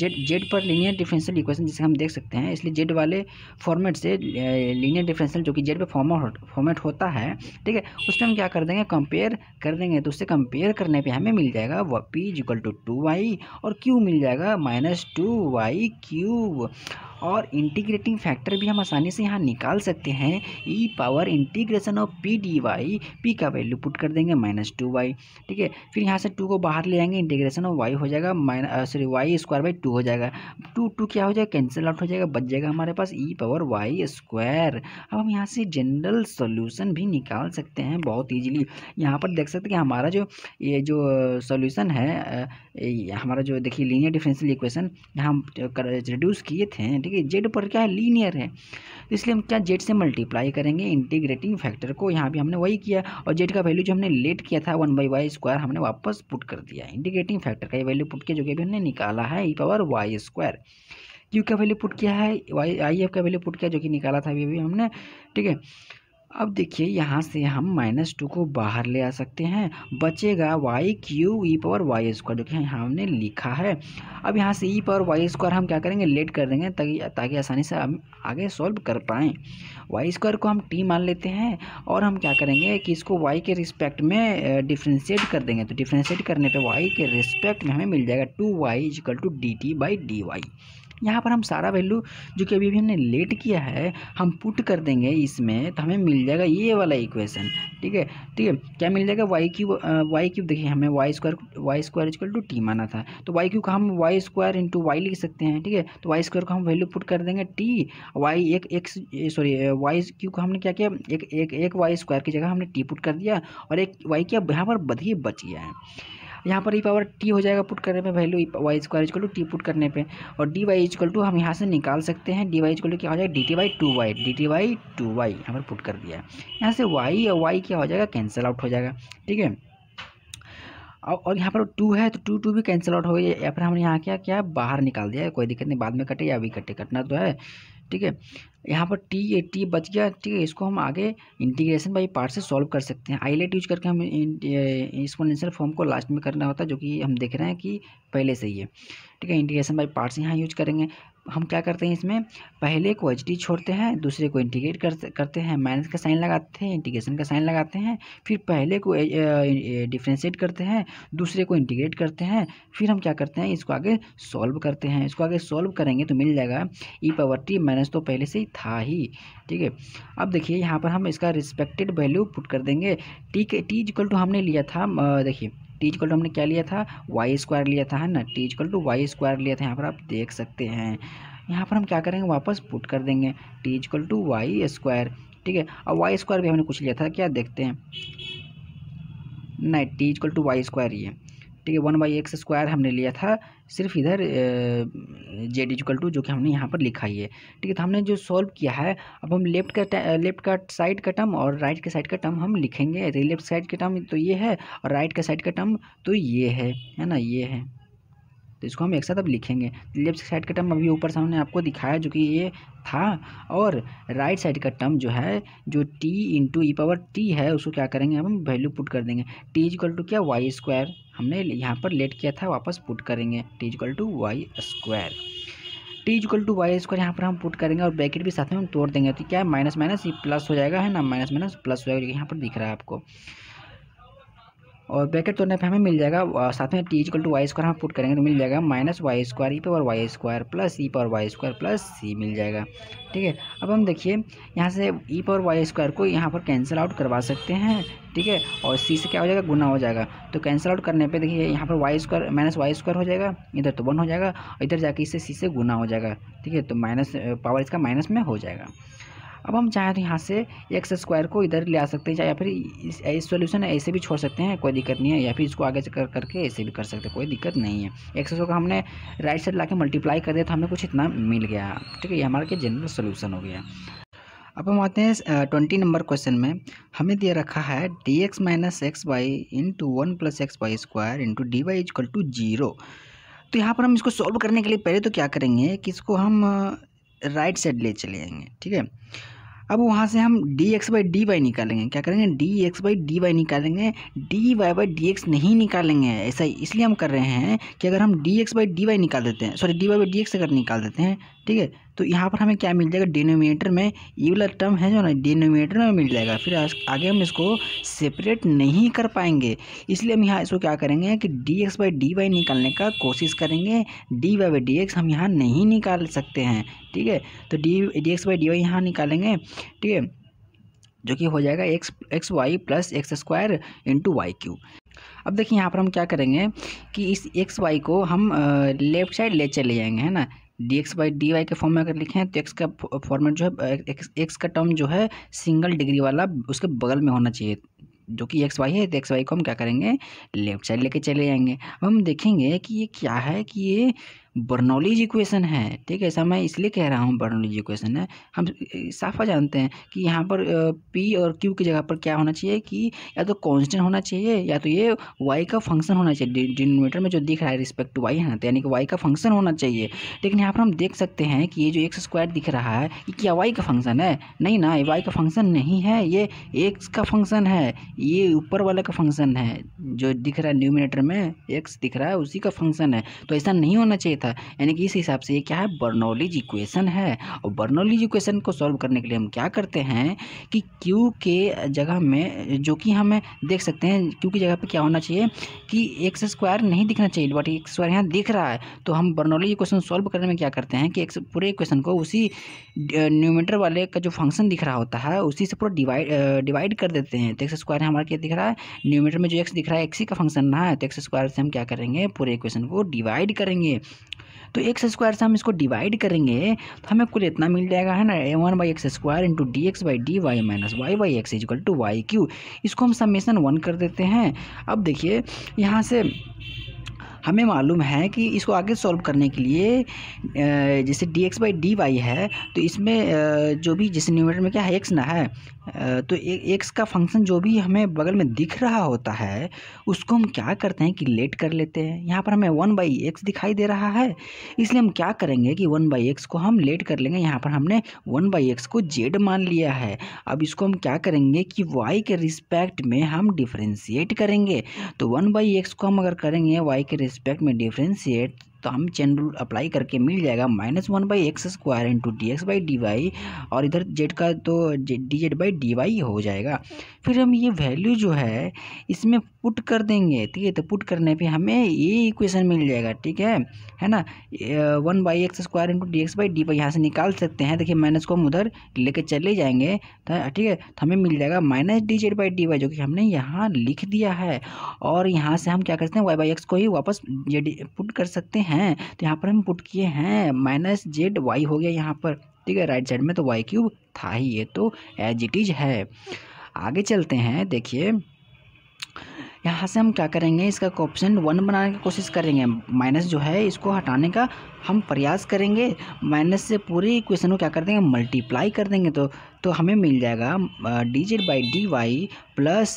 z z पर लीनियर डिफरेंशियल इक्वेशन जिसे हम देख सकते हैं इसलिए जेड वाले फॉर्मेट से लीनियर डिफरेंशियल जो कि जेड पे फॉर्मेट फॉर्मेट होता है ठीक है उस पर हम क्या कर देंगे कंपेयर कर देंगे तो उससे कंपेयर करने पे हमें मिल जाएगा व p equal to two y और क्यू मिल जाएगा माइनस टू वाई क्यूब और इंटीग्रेटिंग फैक्टर भी हम आसानी से यहाँ निकाल सकते हैं e power integration of P d y p का वैल्यू पुट कर देंगे माइनस टू वाई ठीक है फिर यहाँ से टू को बाहर ले आएंगे इंटीग्रेशन ऑफ वाई हो जाएगा माइन sorry y square by two हो जाएगा टू टू क्या हो जाएगा कैंसिल आउट हो जाएगा बच जाएगा हमारे पास ई पावर वाई स्क्वायर अब हम यहाँ से जनरल सोल्यूशन भी निकाल सकते हैं बहुत ईजिली यहाँ पर देख सकते हैं कि हमारा जो ये जो सोल्यूशन uh, है uh, हमारा जो देखिए लीनियर डिफरेंशियल इक्वेशन यहाँ हम रिड्यूस किए थे ठीक है जेड पर क्या है लीनियर है इसलिए हम क्या जेड से मल्टीप्लाई करेंगे इंटीग्रेटिंग फैक्टर को यहाँ भी हमने वही किया और जेड का वैल्यू जो हमने लेट किया था वन बाई वाई स्क्वायर हमने वापस पुट कर दिया इंटीग्रेटिंग फैक्टर का ये वैल्यू पुट किया जो कि अभी हमने निकाला है e power y square q का वैल्यू पुट किया है वाई आई एफ का वैल्यू पुट किया जो कि निकाला था अभी अभी हमने ठीक है अब देखिए यहाँ से हम माइनस टू को बाहर ले आ सकते हैं बचेगा y q e power y square जो कि हमने लिखा है अब यहाँ से ई पावर वाई स्क्वायर हम क्या करेंगे लेट कर देंगे ताकि ताकि आसानी से हम आगे सॉल्व कर पाएँ वाई स्क्वायर को हम टी मान लेते हैं और हम क्या करेंगे कि इसको वाई के रिस्पेक्ट में डिफ्रेंशिएट कर देंगे तो डिफ्रेंशिएट करने पर वाई के रिस्पेक्ट में हमें मिल जाएगा two y equal to d T by D y यहाँ पर हम सारा वैल्यू जो कि अभी भी हमने लेट किया है हम पुट कर देंगे इसमें तो हमें मिल जाएगा ये वाला इक्वेशन ठीक है ठीक है क्या मिल जाएगा वाई क्यूब वाई क्यूब देखिए हमें y square y square is equal to t माना था तो वाई क्यूब का हम वाई स्क्वायर इंटू वाई लिख सकते हैं ठीक है तो वाई स्क्वायर को हम वैल्यू पुट कर देंगे टी वाई एक एक्स सॉरी वाई क्यूब का हमने क्या किया एक एक, एक वाई स्क्वायर की जगह हमने टी पुट कर दिया और एक वाई क्या यहाँ पर बधिए बच गया है यहाँ पर ई पावर टी हो जाएगा पुट करने पर value y square is equal to t put करने पे और डी वाई इजकल टू हम यहाँ से निकाल सकते हैं डी वाई इजकल टू क्या हो जाएगा D t y two y d t y two y यहाँ पर पुट कर दिया यहाँ से वाई और वाई क्या हो जाएगा कैंसिल आउट हो जाएगा ठीक है और यहाँ पर टू है तो टू टू भी कैंसिल आउट हो गई या फिर हमने यहाँ क्या क्या बाहर निकाल दिया है कोई दिक्कत नहीं बाद में कटे या अभी कटे कटना तो है ठीक है यहाँ पर टी ए टी बच गया ठीक है इसको हम आगे इंटीग्रेशन बाई पार्ट से सॉल्व कर सकते हैं आईलेट यूज करके हम एक्सपोनेंशियल फॉर्म को लास्ट में करना होता है जो कि हम देख रहे हैं कि पहले से ही है ठीक है इंटीग्रेशन बाई पार्ट्स यहाँ यूज करेंगे हम क्या करते हैं इसमें पहले को एच डी छोड़ते हैं दूसरे को इंटीग्रेट कर, करते हैं माइनस का साइन लगाते हैं इंटीग्रेशन का साइन लगाते हैं फिर पहले को डिफ्रेंशिएट करते हैं दूसरे को इंटीग्रेट करते हैं फिर हम क्या करते हैं इसको आगे सॉल्व करते हैं इसको आगे सॉल्व करेंगे तो मिल जाएगा ई पावर टी माइनस तो पहले से ही था ही ठीक है अब देखिए यहाँ पर हम इसका रिस्पेक्टेड वैल्यू पुट कर देंगे टी के टी इक्वल टू हमने लिया था देखिए टी टू हमने क्या लिया था वाई स्क्वायर लिया था है ना टी टू वाई स्क्वायर लिया था यहाँ पर आप देख सकते हैं यहाँ पर हम क्या करेंगे वापस पुट कर देंगे टी कल टू वाई स्क्वायर ठीक है अब वाई स्क्वायर भी हमने कुछ लिया था क्या देखते हैं नहीं टी टू वाई स्क्वायर ये ठीक है वन बाई एक्स स्क्वायर हमने लिया था सिर्फ इधर जेड इजिकल टू जो कि हमने यहाँ पर लिखा ही है ठीक है तो हमने जो सॉल्व किया है अब हम लेफ्ट का लेफ्ट का साइड का टर्म और राइट के साइड का टर्म हम लिखेंगे लेफ्ट साइड का टर्म तो ये है और राइट का साइड का टर्म तो ये है है ना ये है तो इसको हम एक साथ अब लिखेंगे लेफ्ट साइड का टर्म अभी ऊपर सामने आपको दिखाया जो कि ये था और राइट साइड का टर्म जो है जो t इंटू ई पावर टी है उसको क्या करेंगे हम वैल्यू पुट कर देंगे t इजक्ल टू क्या वाई स्क्वायर हमने यहाँ पर लेट किया था वापस पुट करेंगे t equal to y square t equal to y square यहाँ पर हम पुट करेंगे और ब्रैकेट भी साथ में हम तोड़ देंगे तो क्या माइनस माइनस ये प्लस हो जाएगा है ना माइनस माइनस प्लस हो जाएगा यहाँ पर दिख रहा है आपको और ब्रैकेट तोड़ने पे हमें मिल जाएगा साथ में t equal to y square हम पुट करेंगे तो मिल जाएगा minus y square e power y square plus e power y square plus c मिल जाएगा ठीक है अब हम देखिए यहाँ से ई पावर वाई स्क्वायर को यहाँ पर कैंसिल आउट करवा सकते हैं ठीक है और सी से क्या हो जाएगा गुना हो जाएगा तो कैंसिल आउट करने पर देखिए यहाँ पर y square minus y square हो जाएगा इधर तो वन हो जाएगा इधर जाके इससे सी से गुना हो जाएगा ठीक है तो माइनस पावर इसका माइनस में हो जाएगा अब हम चाहें तो यहाँ से एक्स स्क्वायर को इधर ले आ सकते हैं या फिर इस, सॉल्यूशन सोल्यूशन ऐसे भी छोड़ सकते हैं कोई दिक्कत नहीं है या फिर इसको आगे कर करके ऐसे भी कर सकते हैं कोई दिक्कत नहीं है एक्स को हमने राइट साइड ला मल्टीप्लाई कर दिया तो हमें कुछ इतना मिल गया ठीक है ये हमारा के जनरल सोल्यूशन हो गया अब हम आते हैं ट्वेंटी नंबर क्वेश्चन में हमें दिया रखा है D x minus x Y into one plus x y square into D y equal to zero तो यहाँ पर हम इसको सॉल्व करने के लिए पहले तो क्या करेंगे कि इसको हम राइट साइड ले चले जाएंगे ठीक है अब वहाँ से हम D x by D Y निकालेंगे क्या करेंगे D x by D Y निकालेंगे D Y by D X नहीं निकालेंगे ऐसा इसलिए हम कर रहे हैं कि अगर हम D x by D y निकाल देते हैं sorry d Y by D x अगर निकाल देते हैं ठीक है तो यहाँ पर हमें क्या मिल जाएगा डिनोमिनेटर में ये वाला टर्म है जो ना डिनोमिनेटर में मिल जाएगा फिर आगे हम इसको सेपरेट नहीं कर पाएंगे इसलिए हम यहाँ इसको क्या करेंगे कि d x by D y निकालने का कोशिश करेंगे d Y by D x हम यहाँ नहीं निकाल सकते हैं ठीक है तो d d x by D y यहाँ निकालेंगे ठीक है जो कि हो जाएगा x x y plus x square into y cube अब देखिए यहाँ पर हम क्या करेंगे कि इस एक्स वाई को हम लेफ़्ट साइड ले चले जाएंगे है ना d x by D y के फॉर्म में अगर लिखें तो एक्स का फॉर्मेट जो है एक्स एक्स का टर्म जो है सिंगल डिग्री वाला उसके बगल में होना चाहिए जो कि एक्स वाई है तो एक्स वाई को हम क्या करेंगे लेफ्ट साइड लेके चले जाएंगे अब हम देखेंगे कि ये क्या है कि ये बर्नौलीज इक्वेशन है ठीक है ऐसा मैं इसलिए कह रहा हूँ बर्नौलीज इक्वेशन है हम साफा जानते हैं कि यहाँ पर पी और क्यू की जगह पर क्या होना चाहिए कि या तो कांस्टेंट होना चाहिए या तो ये वाई का फंक्शन होना चाहिए डिनोमीटर में जो दिख रहा है रिस्पेक्ट टू वाई है ना तो यानी कि वाई का फंक्शन होना चाहिए लेकिन यहाँ पर हम देख सकते हैं कि ये जो एक्स स्क्वायर दिख रहा है ये क्या वाई का फंक्शन है नहीं ना ये वाई का फंक्शन नहीं है ये एक्स का फंक्शन है ये ऊपर वाला का फंक्शन है जो दिख रहा है न्यूमिनेटर में एक्स दिख रहा है उसी का फंक्शन है तो ऐसा नहीं होना चाहिए था था यानी कि इस हिसाब से ये क्या है बर्नौलीज इक्वेशन है और बर्नौलीज इक्वेशन को सॉल्व करने के लिए हम क्या करते हैं कि क्यू के जगह में जो कि हमें देख सकते हैं क्यू की जगह पर क्या होना चाहिए कि एक्स स्क्वायर नहीं दिखना चाहिए बट एक स्क्वायर यहाँ दिख रहा है तो हम बर्नौलीज इक्वेशन सॉल्व करने में क्या करते हैं कि एक पूरे इक्वेशन को उसी न्यूमीटर वाले का जो फंक्शन दिख रहा होता है उसी से पूरा डिवाइड डिवाइड कर देते हैं तो एक्स स्क्वायर हमारा क्या दिख रहा है न्यूमीटर में जो एक्स दिख रहा है एक्सी का फंक्शन रहा है तो एक्स स्क्वायर से हम क्या करेंगे पूरे इक्वेशन को डिवाइड करेंगे तो एक्स स्क्वायर से हम इसको डिवाइड करेंगे तो हमें कुल इतना मिल जाएगा है ना a one by x square into d x by D y minus y by x equal to y cube इसको हम समेसन वन कर देते हैं अब देखिए यहाँ से हमें मालूम है कि इसको आगे सॉल्व करने के लिए जैसे d x by D y है तो इसमें जो भी जिस न्यूमिनेटर में क्या है एक्स ना है तो एक एक्स का फंक्शन जो भी हमें बगल में दिख रहा होता है उसको हम क्या करते हैं कि लेट कर लेते हैं यहाँ पर हमें वन बाई एक्स दिखाई दे रहा है इसलिए हम क्या करेंगे कि वन बाई एक्स को हम लेट कर लेंगे यहाँ पर हमने वन बाई एक्स को जेड मान लिया है अब इसको हम क्या करेंगे कि वाई के रिस्पेक्ट में हम डिफ्रेंशिएट करेंगे तो वन बाई एक्स को हम अगर करेंगे वाई के रिस्पेक्ट में डिफ्रेंशिएट तो हम चैन रूल अप्लाई करके मिल जाएगा minus one by x square into d x by D y और इधर जेड का तो d Z by D y हो जाएगा फिर हम ये वैल्यू जो है इसमें पुट कर देंगे ठीक है तो पुट करने पे हमें ये इक्वेशन मिल जाएगा ठीक है है ना one by x square into d x by D y यहाँ से निकाल सकते हैं देखिए माइनस को हम उधर लेके चले जाएंगे तो, ठीक है तो हमें मिल जाएगा minus D Z by D y जो कि हमने यहाँ लिख दिया है और यहाँ से हम क्या करते हैं वाई बाई एक्स को ही वापस जेड पुट कर सकते हैं हैं तो यहाँ पर हम पुट किए हैं माइनस जेड वाई हो गया यहाँ पर ठीक है राइट साइड में तो वाई क्यूब था ही ये तो एज इट इज है आगे चलते हैं देखिए यहाँ से हम क्या करेंगे इसका ऑप्शन वन बनाने की कोशिश करेंगे माइनस जो है इसको हटाने का हम प्रयास करेंगे माइनस से पूरे इक्वेशन को क्या कर देंगे मल्टीप्लाई कर देंगे तो तो हमें मिल जाएगा d Z by D y plus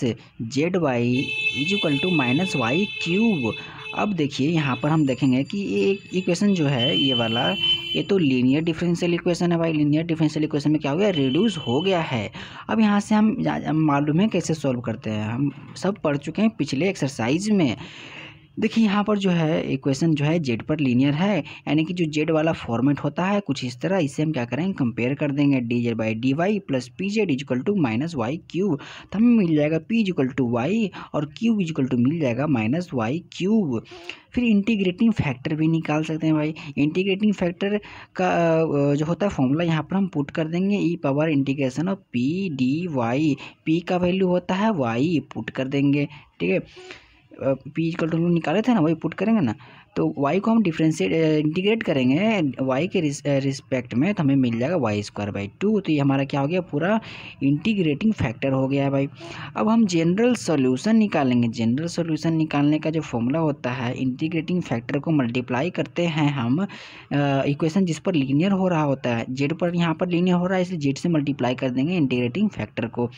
z y is equal to minus y cube अब देखिए यहाँ पर हम देखेंगे कि ये एक इक्वेशन जो है ये वाला ये तो लीनियर डिफरेंशियल इक्वेशन है भाई लीनियर डिफरेंशियल इक्वेशन में क्या हो गया रिड्यूस हो गया है अब यहाँ से हम मालूम है कैसे सॉल्व करते हैं हम सब पढ़ चुके हैं पिछले एक्सरसाइज में देखिए यहाँ पर जो है इक्वेशन जो है जेड पर लीनियर है यानी कि जो जेड वाला फॉर्मेट होता है कुछ इस तरह इसे हम क्या करेंगे कंपेयर कर देंगे d Z by D y plus p z equal to minus y cube तो हमें मिल जाएगा पी इजकल टू वाई और क्यूब इजकल टू मिल जाएगा माइनस वाई क्यूब फिर इंटीग्रेटिंग फैक्टर भी निकाल सकते हैं भाई इंटीग्रेटिंग फैक्टर का जो होता है फॉर्मूला यहाँ पर हम पुट कर देंगे e power integration of P d y p का वैल्यू होता है वाई पुट कर देंगे ठीक है पी इक्वल टू निकाले थे ना वही पुट करेंगे ना तो वाई को हम डिफ्रेंशिएट इंटीग्रेट करेंगे वाई के रिस्पेक्ट में तो हमें मिल जाएगा वाई स्क्वायर बाई टू तो ये हमारा क्या हो गया पूरा इंटीग्रेटिंग फैक्टर हो गया है भाई अब हम जनरल सॉल्यूशन निकालेंगे जनरल सोल्यूशन निकालने का जो फॉर्मूला होता है इंटीग्रेटिंग फैक्टर को मल्टीप्लाई करते हैं हम इक्वेशन जिस पर लीनियर हो रहा होता है जेड पर यहाँ पर लीनियर हो रहा है इसलिए जेड से मल्टीप्लाई कर देंगे इंटीग्रेटिंग फैक्टर को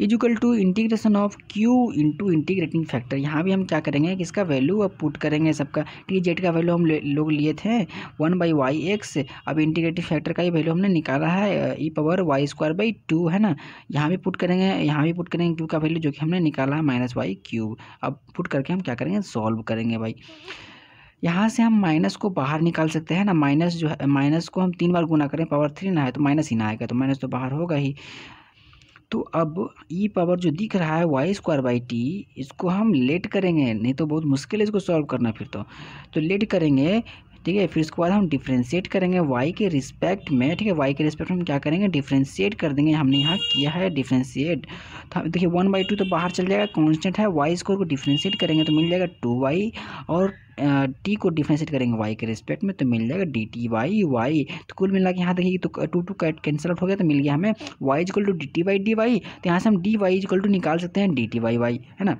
equal to integration of Q into integrating factor यहाँ भी हम क्या करेंगे कि इसका वैल्यू अब पुट करेंगे सबका टी जेड का वैल्यू हम लोग लिए थे वन बाई वाई एक्स अब इंटीग्रेटिव फैक्टर का ही वैल्यू हमने निकाला है e power y square by two है ना यहाँ भी पुट करेंगे यहाँ भी पुट करेंगे क्यू का वैल्यू जो कि हमने निकाला है माइनस वाई क्यूब अब पुट करके हम क्या करेंगे सॉल्व करेंगे भाई यहाँ से हम माइनस को बाहर निकाल सकते हैं ना माइनस जो है माइनस को हम तीन बार गुना करें पावर थ्री ना है तो माइनस ही ना आएगा तो माइनस तो बाहर होगा ही तो अब ई e पावर जो दिख रहा है वाई स्क्वायर बाई टी इसको हम लेट करेंगे नहीं तो बहुत मुश्किल है इसको सॉल्व करना फिर तो तो लेट करेंगे ठीक है फिर उसके बाद हम डिफ्रेंशिएट करेंगे वाई के रिस्पेक्ट में ठीक है वाई के रिस्पेक्ट में हम क्या करेंगे डिफ्रेंशिएट कर देंगे हमने यहाँ किया है डिफ्रेंशिएट तो हम देखिए वन बाई टू तो बाहर चल जाएगा कॉन्स्टेंट है वाई स्कोर को डिफ्रेंशिएट करेंगे तो मिल जाएगा टू वाई और टी को डिफ्रेंशिएट करेंगे वाई के रिस्पेक्ट में तो मिल जाएगा डी टी वाई वाई तो कुल मिला के यहाँ देखिए तो two two cut cancel out हो गया तो मिल गया हमें y equal to d t y d y तो यहाँ से हम डी वाई इजकल टू निकाल सकते हैं डी टी वाई वाई है ना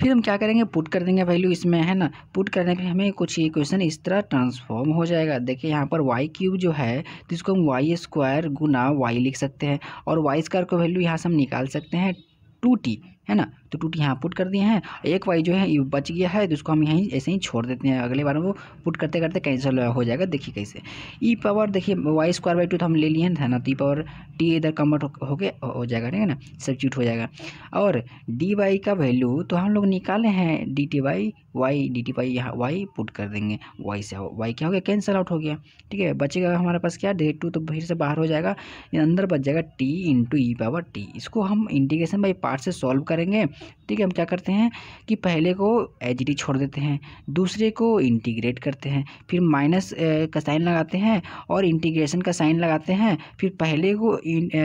फिर हम क्या करेंगे पुट कर देंगे वैल्यू इसमें है ना पुट करने पे हमें कुछ ये क्वेश्चन इस तरह ट्रांसफॉर्म हो जाएगा देखिए यहाँ पर वाई क्यूब जो है तो इसको हम वाई स्क्वायर गुना वाई लिख सकते हैं और वाई स्क्वायर को वैल्यू यहाँ से हम निकाल सकते हैं टू टी है ना तो टूट यहाँ पुट कर दिए हैं एक वाई जो है ये बच गया है तो उसको हम यहीं ऐसे ही छोड़ देते हैं अगले बार वो पुट करते करते कैंसिल हो जाएगा देखिए कैसे ई e पावर देखिए वाई स्क्वायर बाई टू तो हम ले लिए हैं ना तो ई पावर टी इधर कन्वर्ट होके हो जाएगा ठीक है ना सब्सिट्यूट हो जाएगा और डी वाई का वैल्यू तो हम लोग निकाले हैं d t y Y d t y यहाँ वाई पुट कर देंगे वाई से वाई क्या हो गया कैंसिल आउट हो गया ठीक है बचेगा हमारे पास क्या डे टू तो फिर से बाहर हो जाएगा अंदर बच जाएगा टी इंटू ई पावर टी इसको हम इंटीग्रेशन बाई पार्ट से सॉल्व करेंगे ठीक है हम क्या करते हैं कि पहले को एच डी छोड़ देते हैं दूसरे को इंटीग्रेट करते हैं फिर माइनस का साइन लगाते हैं और इंटीग्रेशन का साइन लगाते हैं फिर पहले को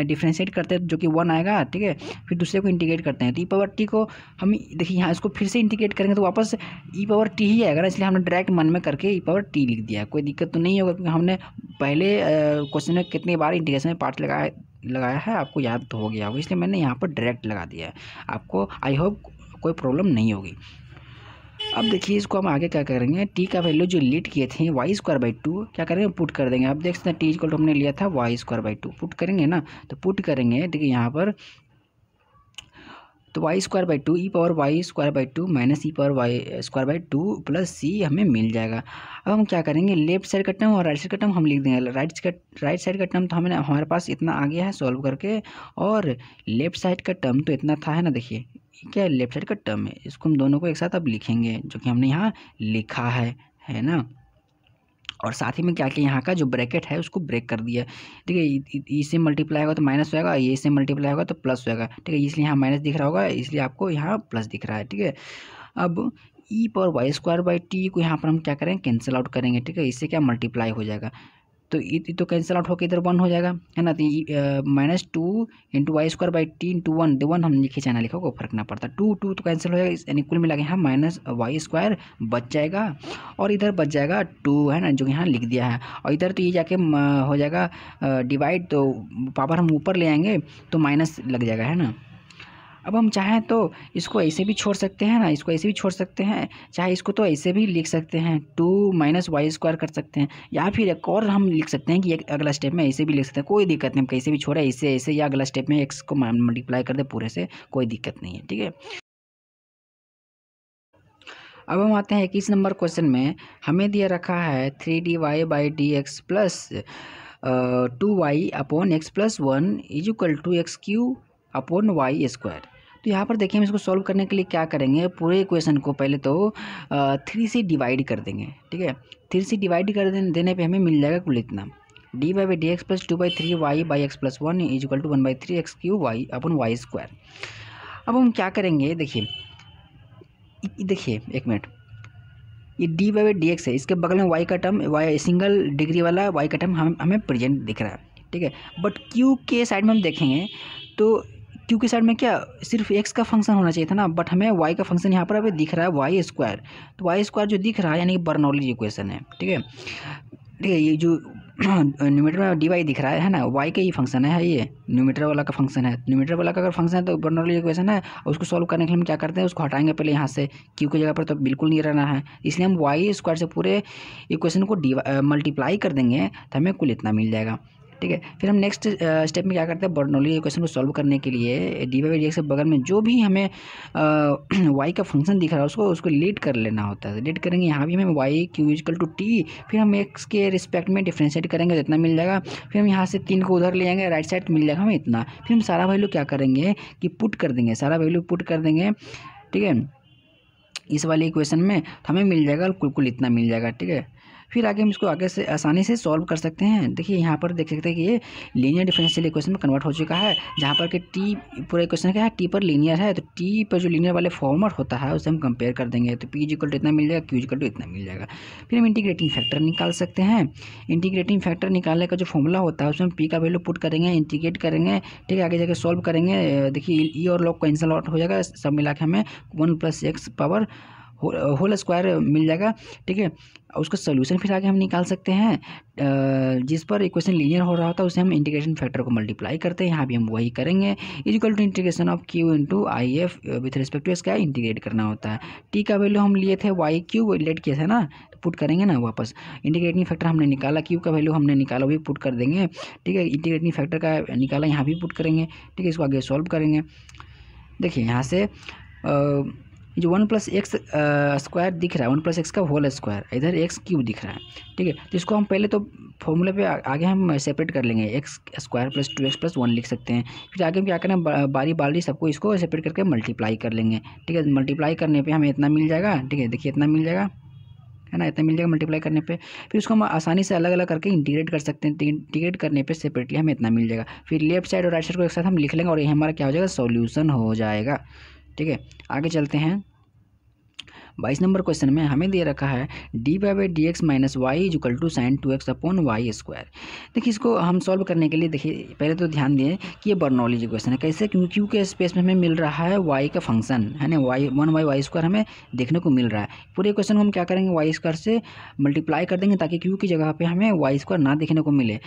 डिफ्रेंशिएट करते हैं जो कि वन आएगा ठीक है फिर दूसरे को इंटीग्रेट करते हैं तो ई पावर टी को हम देखिए यहाँ इसको फिर से इंटीग्रेट करेंगे तो वापस ई पावर टी ही आएगा ना इसलिए हमने डायरेक्ट मन में करके ई पावर टी लिख दिया कोई दिक्कत तो नहीं होगा क्योंकि हमने पहले क्वेश्चन में कितने बार इंटीग्रेशन में पार्ट लगाया लगाया है आपको याद तो हो गया होगा इसलिए मैंने यहाँ पर डायरेक्ट लगा दिया है आपको आई होप कोई प्रॉब्लम नहीं होगी अब देखिए इसको हम आगे क्या करेंगे टी का वैल्यू जो लीड किए थे वाई स्क्वायर बाई टू क्या करेंगे पुट कर देंगे आप देख सकते हैं टी इक्वल टू हमने लिया था y square by two put करेंगे ना तो पुट करेंगे देखिए यहाँ पर तो y square by two e power y square by two minus e power y square by two plus c हमें मिल जाएगा अब हम क्या करेंगे लेफ्ट साइड का टर्म और राइट साइड का टर्म हम लिख देंगे राइट का राइट साइड का टर्म तो हमें हमारे पास इतना आ गया है सॉल्व करके और लेफ्ट साइड का टर्म तो इतना था है ना देखिए क्या लेफ्ट साइड का टर्म है इसको हम दोनों को एक साथ अब लिखेंगे जो कि हमने यहाँ लिखा है है ना और साथ ही में क्या किया यहाँ का जो ब्रैकेट है उसको ब्रेक कर दिया ठीक है इसे मल्टीप्लाई होगा तो माइनस होएगा ये इसे मल्टीप्लाई होगा तो प्लस होएगा ठीक है इसलिए यहाँ माइनस दिख रहा होगा इसलिए आपको यहाँ प्लस दिख रहा है ठीक है अब e power y square by t को यहाँ पर हम क्या करें कैंसिल आउट करेंगे ठीक है इससे क्या मल्टीप्लाई हो जाएगा तो ये तो कैंसिल आउट होकर इधर वन हो जाएगा है ना तो minus two into y square by t into one one हम लिखे चाहे ना लिखा को फर्क ना पड़ता टू टू तो कैंसिल हो जाएगा यानी कुल मिला के यहाँ माइनस वाई स्क्वायर बच जाएगा और इधर बच जाएगा टू है ना जो यहाँ लिख दिया है और इधर तो ये जाके हो जाएगा डिवाइड तो पावर हम ऊपर ले आएंगे तो माइनस लग जाएगा है ना अब हम चाहें तो इसको ऐसे भी छोड़ सकते हैं ना इसको ऐसे भी छोड़ सकते हैं चाहे इसको तो ऐसे भी लिख सकते हैं टू माइनस वाई स्क्वायर कर सकते हैं या फिर एक और हम लिख सकते हैं कि एक अगला स्टेप में ऐसे भी लिख सकते हैं कोई दिक्कत नहीं हम कैसे भी छोड़े ऐसे ऐसे या अगला स्टेप में एक्स को मल्टीप्लाई कर दे पूरे से कोई दिक्कत नहीं है ठीक है अब हम आते हैं इक्कीस नंबर क्वेश्चन में हमें दिया रखा है three d Y by D x plus two y upon x plus one is equal to x Q upon y square तो यहाँ पर देखिए हम इसको सॉल्व करने के लिए क्या करेंगे पूरे इक्वेशन को पहले तो थ्री से डिवाइड कर देंगे ठीक है थ्री से डिवाइड कर देने पर हमें मिल जाएगा कुल इतना d Y by D x plus two by three y by x plus one is equal to one by three x Q y upon y square अब हम क्या करेंगे देखिए देखिए एक मिनट ये d Y by D x है इसके बगल में वाई का टर्म वाई सिंगल डिग्री वाला वाई का टर्म हम हमें प्रेजेंट दिख रहा है ठीक है बट क्यू के साइड में हम देखेंगे तो क्यू के साइड में क्या सिर्फ एक्स का फंक्शन होना चाहिए था ना बट हमें वाई का फंक्शन यहाँ पर अभी दिख रहा है वाई स्क्वायर तो वाई स्क्वायर जो दिख रहा है यानी कि बर्नौली इक्वेशन है ठीक है ठीक है ये जो न्यूमीटर में डी वाई दिख रहा है है ना वाई का ही फंक्शन है ये न्यूमीटर वाला का फंक्शन है न्यूमीटर वाला का अगर फंक्शन है तो बर्नौली इक्वेशन है और उसको सॉल्व करने के लिए हम क्या करते हैं उसको हटाएंगे पहले यहाँ से क्यू की जगह पर तो बिल्कुल नहीं रहना है इसलिए हम वाई स्क्वायर से पूरे इक्वेशन को मल्टीप्लाई कर देंगे तो हमें कुल इतना मिल जाएगा ठीक है फिर हम नेक्स्ट स्टेप में क्या करते हैं बर्नौली क्वेश्चन को सॉल्व करने के लिए डी वाई डी एक्स के बगल में जो भी हमें वाई का फंक्शन दिख रहा है उसको उसको लीड कर लेना होता है लीड करेंगे यहाँ भी हमें y cube equal to t फिर हम एक्स के रिस्पेक्ट में डिफ्रेंशिएट करेंगे तो इतना मिल जाएगा फिर हम यहाँ से तीन को उधर ले जाएंगे राइट साइड मिल जाएगा हमें इतना फिर हम सारा वैल्यू क्या करेंगे कि पुट कर देंगे सारा वैल्यू पुट कर देंगे ठीक है इस वाले इक्वेशन में तो हमें मिल जाएगा कुल कुल इतना मिल जाएगा ठीक है फिर आगे हम इसको आगे से आसानी से सॉल्व कर सकते हैं देखिए यहाँ पर देख सकते हैं कि ये लीनियर डिफरेंशियल इक्वेशन में कन्वर्ट हो चुका है जहाँ पर कि टी पूरा इक्वेशन क्या है टी पर लीनियर है तो टी पर जो लीनियर वाले फॉर्मर होता है उसे हम कंपेयर कर देंगे तो पी इजिकल टू इतना मिल जाएगा क्यू इजिकल टू इतना मिल जाएगा फिर हम इंटीग्रेटिंग फैक्टर निकाल सकते हैं इंटीग्रेटिंग फैक्टर निकालने का जो फॉर्मूला होता है उसमें पी का वैल्यू पुट करेंगे इंटीग्रेट करेंगे ठीक है आगे जाके सॉल्व करेंगे देखिए ई और लॉग कैंसिल आउट हो जाएगा सब मिला के हमें one plus x power whole square मिल जाएगा ठीक है उसका सोल्यूशन फिर आगे हम निकाल सकते हैं जिस पर इक्वेशन लीनियर हो रहा होता है उसे हम इंटीग्रेशन फैक्टर को मल्टीप्लाई करते हैं यहाँ भी हम वही करेंगे equal to integration of Q into I F with respect to इसका इंटीग्रेट करना होता है टी का वैल्यू हम लिए थे वाई क्यू लेट किए थे ना तो पुट करेंगे ना वापस इंटीग्रेटिंग फैक्टर हमने निकाला क्यू का वैल्यू हमने निकाला वही पुट कर देंगे ठीक है इंटीग्रेटिंग फैक्टर का निकाला यहाँ भी पुट करेंगे ठीक है इसको आगे सॉल्व करेंगे देखिए यहाँ से जो वन प्लस एक्स स्क्वायर दिख रहा है वन प्लस एक्स का होल स्क्वायर इधर एक्स क्यूब दिख रहा है ठीक है तो इसको हम पहले तो फॉर्मूले पे आगे हम सेपरेट कर लेंगे x square plus two x plus one लिख सकते हैं फिर आगे हम क्या करें बारी बारी सबको इसको सेपरेट करके मल्टीप्लाई कर लेंगे ठीक है मल्टीप्लाई करने पर हमें इतना मिल जाएगा ठीक है देखिए इतना मिल जाएगा है ना इतना मिल जाएगा मल्टीप्लाई करने पे फिर उसको हम आसानी से अलग अलग करके इंटीग्रेट कर सकते हैं इंटीग्रेट करने पे सेपरेटली हमें इतना मिल जाएगा फिर लेफ्ट साइड और राइट साइड को एक साथ हम लिख लेंगे और ये हमारा क्या हो जाएगा सॉल्यूशन हो जाएगा ठीक है आगे चलते हैं बाईस नंबर क्वेश्चन में हमें दे रखा है D Y by D x minus y equal to sine two x upon y square देखिए इसको हम सॉल्व करने के लिए देखिए पहले तो ध्यान दें कि ये बर्नौली क्वेश्चन है कैसे क्योंकि क्यू के स्पेस में हमें मिल रहा है वाई का फंक्शन है ना y one Y Y square हमें देखने को मिल रहा है पूरे क्वेश्चन को हम क्या करेंगे वाई स्क्वायर से मल्टीप्लाई कर देंगे ताकि क्यू की जगह पर हमें वाई स्क्वायर ना देखने को मिले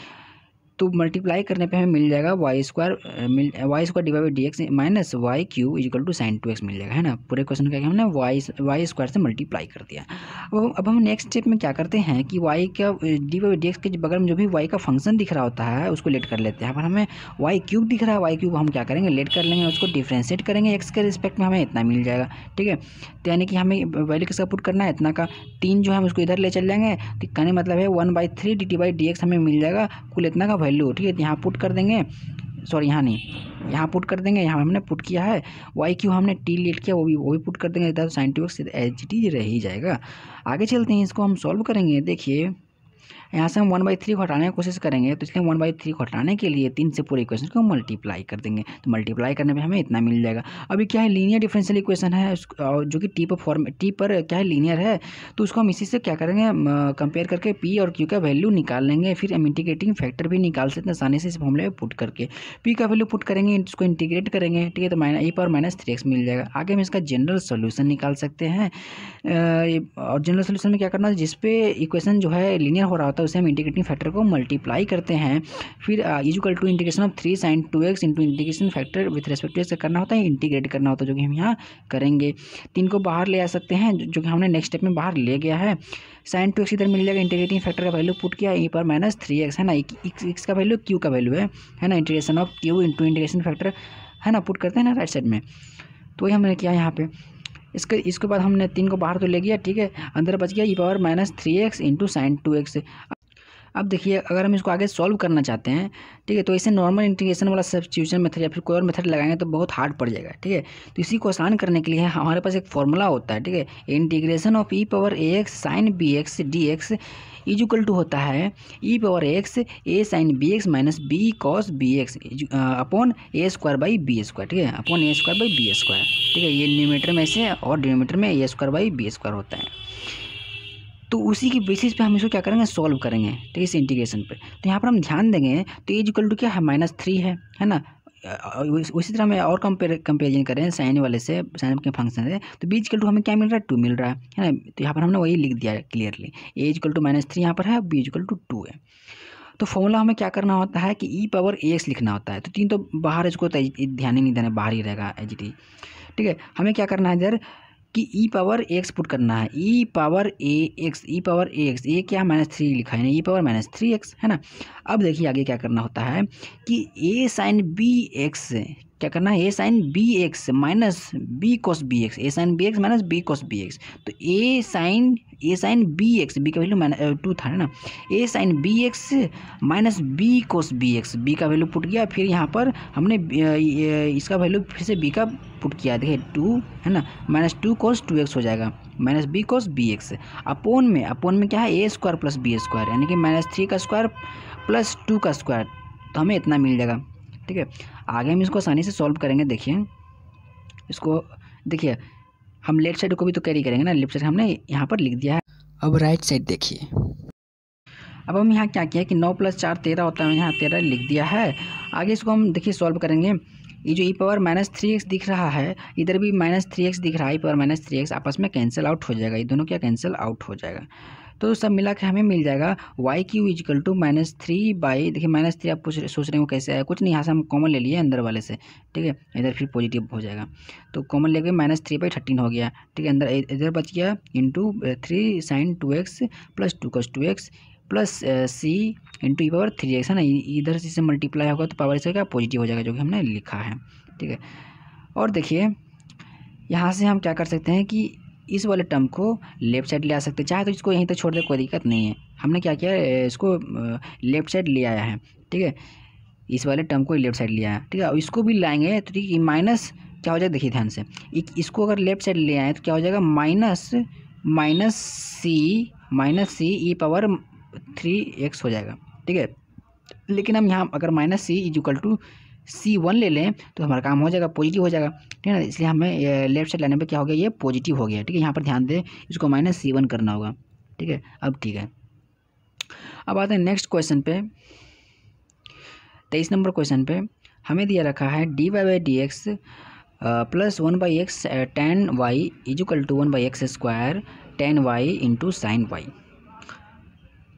तो मल्टीप्लाई करने पे हमें मिल जाएगा वाई स्क्वायर मिल y square divide by D x minus y cube equal to sine two x मिल जाएगा है ना पूरे क्वेश्चन का हमने वाई वाई स्क्वायर से मल्टीप्लाई कर दिया अब अब हम नेक्स्ट स्टेप में क्या करते हैं कि वाई का डी वाई डी एक्स के बगल में जो भी वाई का फंक्शन दिख रहा होता है उसको लेट कर लेते हैं पर हमें वाई क्यूब दिख रहा है वाई क्यूब हम क्या करेंगे लेट कर लेंगे उसको डिफ्रेंशिएट करेंगे एक्स के रिस्पेक्ट में हमें इतना मिल जाएगा ठीक है तो यानी कि हमें वैल्यू किसका पुट करना है इतना का तीन जो है हम उसको इधर ले चल जाएंगे तो कहने मतलब है one by three d T by D x हमें मिल जाएगा कुल इतना का वैल्यू ठीक है तो यहाँ पुट कर देंगे सॉरी यहाँ नहीं यहाँ पुट कर देंगे यहाँ हमने पुट किया है वाई क्यू हमने टी लेट किया वो भी वो भी पुट कर देंगे तो साइंटिफिक एच डी रह ही जाएगा आगे चलते हैं इसको हम सॉल्व करेंगे देखिए यहाँ से हम वन बाई थ्री को हटाने की कोशिश करेंगे तो इसलिए वन बाई थ्री को हटाने के लिए तीन से पूरे इक्वेशन को मल्टीप्लाई कर देंगे तो मल्टीप्लाई करने में हमें इतना मिल जाएगा अभी क्या है लीनियर डिफ्रेंशियल इक्वेशन है जो कि टी पर फॉर्म टी पर क्या है लीनियर है तो उसको हम इसी से क्या करेंगे कंपेयर करके पी और क्यू का वैल्यू निकाल लेंगे फिर हम इंटीग्रेटिंग फैक्टर भी निकाल सकते हैं आसानी से इस फॉर्मूले में पुट करके पी का वैल्यू पुट करेंगे इसको इंटीग्रेट करेंगे ठीक है तो माइनस ए पर माइनस थ्री एक्स मिल जाएगा आगे हम इसका जनरल सोल्यूशन निकाल सकते हैं और जनरल सोल्यूशन में क्या करना है जिसपे इक्वेशन जो है लीनियर हो रहा होता है होता तो है उसे हम इंटीग्रेटिंग फैक्टर को मल्टीप्लाई करते हैं फिर equal to integration of three sine two x into integration factor with respect to x करना होता है इंटीग्रेट करना होता है जो कि हम यहाँ करेंगे तीन को बाहर ले आ सकते हैं जो कि हमने नेक्स्ट स्टेप में बाहर ले गया है साइन टू एक्स इधर मिल जाएगा इंटीग्रेटिंग फैक्टर का वैल्यू पुट किया ई e पर माइनस थ्री एक्स है ना एक्स का वैल्यू क्यू का वैल्यू है है ना integration of Q into integration factor है ना पुट करते हैं ना राइट साइड में तो ये हमने किया यहाँ पे इसके इसके बाद हमने तीन को बाहर तो ले गया ठीक है अंदर बच गया e power minus three x into sine two x अब देखिए अगर हम इसको आगे सॉल्व करना चाहते हैं ठीक है तो इसे नॉर्मल इंटीग्रेशन वाला सब्सिट्यूशन मेथड या फिर कोई और मेथड लगाएंगे तो बहुत हार्ड पड़ जाएगा ठीक है तो इसी को आसान करने के लिए हमारे पास एक फॉर्मूला होता है ठीक है integration of e power a x sine b x d x is equal to होता है e power x a sine b x minus b cos b x upon a square by b square ठीक है upon a square by b square ठीक है ये numerator में ऐसे और डिनोमीटर में a square by b square होता है तो उसी के बेसिस पे हम इसको क्या करेंगे सॉल्व करेंगे ठीक है इस इंटीग्रेशन पे तो यहाँ पर हम ध्यान देंगे तो एज इक्वल टू क्या है माइनस थ्री है है ना उसी तरह हमें और कंपेयर कंपेरिजन करें साइन वाले से साइन के फंक्शन से तो बी इजकल टू हमें क्या मिल रहा है टू मिल रहा है ना तो यहाँ पर हमने वही लिख दिया है clearly a equal to minus three यहाँ पर है बी इजकल टू टू है तो फॉर्मूला हमें क्या करना होता है कि ई पावर ए एक्स लिखना होता है तो तीन तो बाहर इसको तो ध्यान ही नहीं देना बाहर ही रहेगा एच ठीक है हमें क्या करना है इधर कि ई पावर एक्स पुट करना है e power a x e power a x a क्या माइनस थ्री लिखा है ना e power minus three x है ना अब देखिए आगे क्या करना होता है कि ए साइन बी एक्स क्या करना है a sine b x minus b cos b x a sine b x minus b cos b x तो a sine a sine b x b का वैल्यू माइनस टू था ना a sine b x minus b cos b x b का value put किया फिर यहाँ पर हमने uh, इसका वैल्यू फिर से बी का पुट किया देखिए टू है ना minus two cos two x हो जाएगा minus b cos b x upon में अपोन में क्या है a square plus b square यानी कि माइनस थ्री का स्क्वायर प्लस टू का स्क्वायर तो हमें इतना मिल जाएगा ठीक है आगे हम इसको आसानी से सॉल्व करेंगे देखिए इसको देखिए हम लेफ्ट साइड को भी तो कैरी करेंगे ना लेफ्ट साइड हमने यहाँ पर लिख दिया है अब राइट साइड देखिए अब हम यहाँ क्या किया कि नौ प्लस चार तेरह होता है यहाँ तेरह लिख दिया है आगे इसको हम देखिए सॉल्व करेंगे ये जो e power minus three x दिख रहा है इधर भी माइनस थ्री एक्स दिख रहा है e power minus three x आपस में कैंसिल आउट हो जाएगा ये दोनों क्या कैंसिल आउट हो जाएगा तो सब मिला के हमें मिल जाएगा y cube equal to minus three by देखिए माइनस थ्री आप कुछ सोच रहे हो कैसे आया कुछ नहीं यहाँ से हम कॉमन ले लिए अंदर वाले से ठीक है इधर फिर पॉजिटिव हो जाएगा तो कॉमन लेके माइनस थ्री बाई थर्टीन हो गया ठीक है अंदर इधर बच गया into three sine two x plus two cos two x plus c into ई पावर थ्री एक्स है ना इधर से इसे मल्टीप्लाई होगा तो पावर क्या पॉजिटिव हो जाएगा जो कि हमने लिखा है ठीक है और देखिए यहाँ से हम क्या कर सकते हैं कि इस वाले टर्म को लेफ्ट साइड ले आ सकते चाहे तो इसको यहीं तक छोड़ दे कोई दिक्कत नहीं है हमने क्या किया इसको लेफ्ट साइड ले आया है ठीक है इस वाले टर्म को लेफ्ट साइड ले आया ठीक है इसको भी लाएंगे तो ठीक है माइनस क्या हो जाएगा देखिए ध्यान से इसको अगर लेफ्ट साइड ले आए तो क्या हो जाएगा minus minus c minus c e power three x हो जाएगा ठीक है लेकिन हम यहाँ अगर minus c is equal to c one ले लें तो हमारा काम हो जाएगा पॉजिटिव हो जाएगा ठीक है ना तो इसलिए हमें लेफ्ट साइड लेने पर क्या हो गया ये पॉजिटिव हो गया ठीक है यहाँ पर ध्यान दें इसको माइनस सी वन करना होगा ठीक है अब ठीक है अब आते हैं नेक्स्ट क्वेश्चन पे तेईस नंबर क्वेश्चन पे हमें दिया रखा है D Y by D x plus one by x tan y equal to one by x square tan y into sine y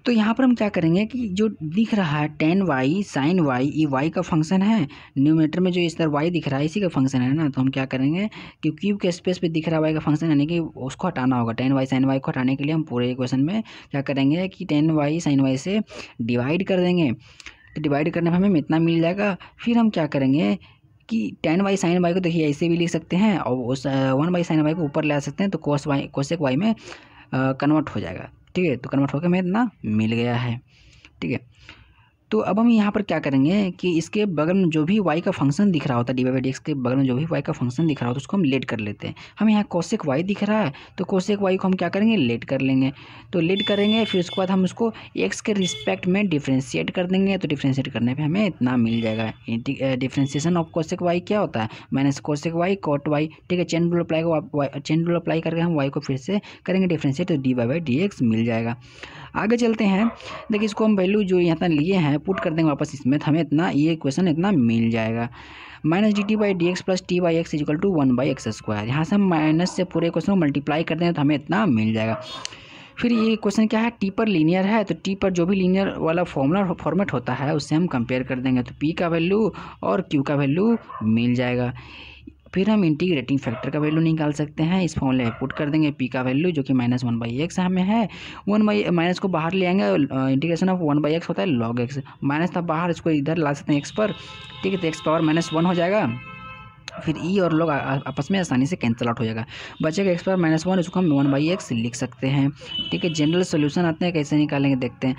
तो यहाँ पर हम क्या करेंगे कि जो दिख रहा है टेन वाई साइन वाई ये वाई का फंक्शन है न्यूमीटर में जो इस तरह वाई दिख रहा है इसी का फंक्शन है ना तो हम क्या करेंगे कि क्यूब के स्पेस पे दिख रहा वाई का फंक्शन यानी कि उसको हटाना होगा टेन वाई साइन वाई को हटाने के लिए हम पूरे क्वेश्चन में क्या करेंगे कि टेन वाई साइन वाई से डिवाइड कर देंगे तो डिवाइड करने पर हमें इतना मिल जाएगा फिर हम क्या करेंगे कि टेन वाई साइन वाई को देखिए ऐसे भी लिख सकते हैं और उस वन बाई साइन वाई को ऊपर ले आ सकते हैं तो कोस वाई कोसेक वाई में कन्वर्ट हो जाएगा ठीक है तो कन्वर्ट होकर मेरे इतना मिल गया है ठीक है तो अब हम यहाँ पर क्या करेंगे कि इसके बगल में जो भी वाई का फंक्शन दिख रहा होता है डी बाई डी के बगल में जो भी वाई का फंक्शन दिख रहा होता है उसको हम लेट कर लेते हैं हमें यहाँ कोशिक वाई दिख रहा है तो कोशिक वाई को हम क्या करेंगे लेट कर लेंगे तो लेट करेंगे फिर उसके बाद हम उसको एक्स के रिस्पेक्ट में डिफ्रेंशिएट कर देंगे तो डिफ्रेंशिएट करने पर हमें इतना मिल जाएगा डिफ्रेंशिएशन ऑफ कोशिक वाई क्या होता है minus cosec y cot y ठीक है चेन रूल अप्लाई को चेन रूल अप्लाई करके हम वाई को फिर से करेंगे डिफ्रेंशिएट तो D Y by D x मिल जाएगा आगे चलते हैं देखिए इसको हम वैल्यू जो यहाँ तक लिए हैं पुट कर देंगे वापस इसमें तो हमें इतना ये क्वेश्चन इतना मिल जाएगा minus D T by D x plus t by x is equal to one by x square यहाँ से हम माइनस से पूरे क्वेश्चन को मल्टीप्लाई कर देंगे तो हमें इतना मिल जाएगा फिर ये क्वेश्चन क्या है टी पर लीनियर है तो टी पर जो भी लीनियर वाला फॉर्मूला फॉर्मेट होता है उससे हम कंपेयर कर देंगे तो पी का वैल्यू और क्यू का वैल्यू मिल जाएगा फिर हम इंटीग्रेटिंग फैक्टर का वैल्यू निकाल सकते हैं इस फॉर्मूले में पुट कर देंगे पी का वैल्यू जो कि माइनस वन बाई एक्स हमें है वन बाई माइनस को बाहर ले आएंगे integration of one by x होता है लॉग एक्स माइनस था बाहर इसको इधर ला सकते हैं एक्स पर ठीक है तो एक्स पावर माइनस वन हो जाएगा फिर ई e और लोग आपस में आसानी से कैंसिल आउट हो जाएगा बचेगा एक्स पावर माइनस वन इसको हम वन बाई एक्स लिख सकते हैं ठीक है जनरल सोल्यूशन आते हैं कैसे निकालेंगे देखते हैं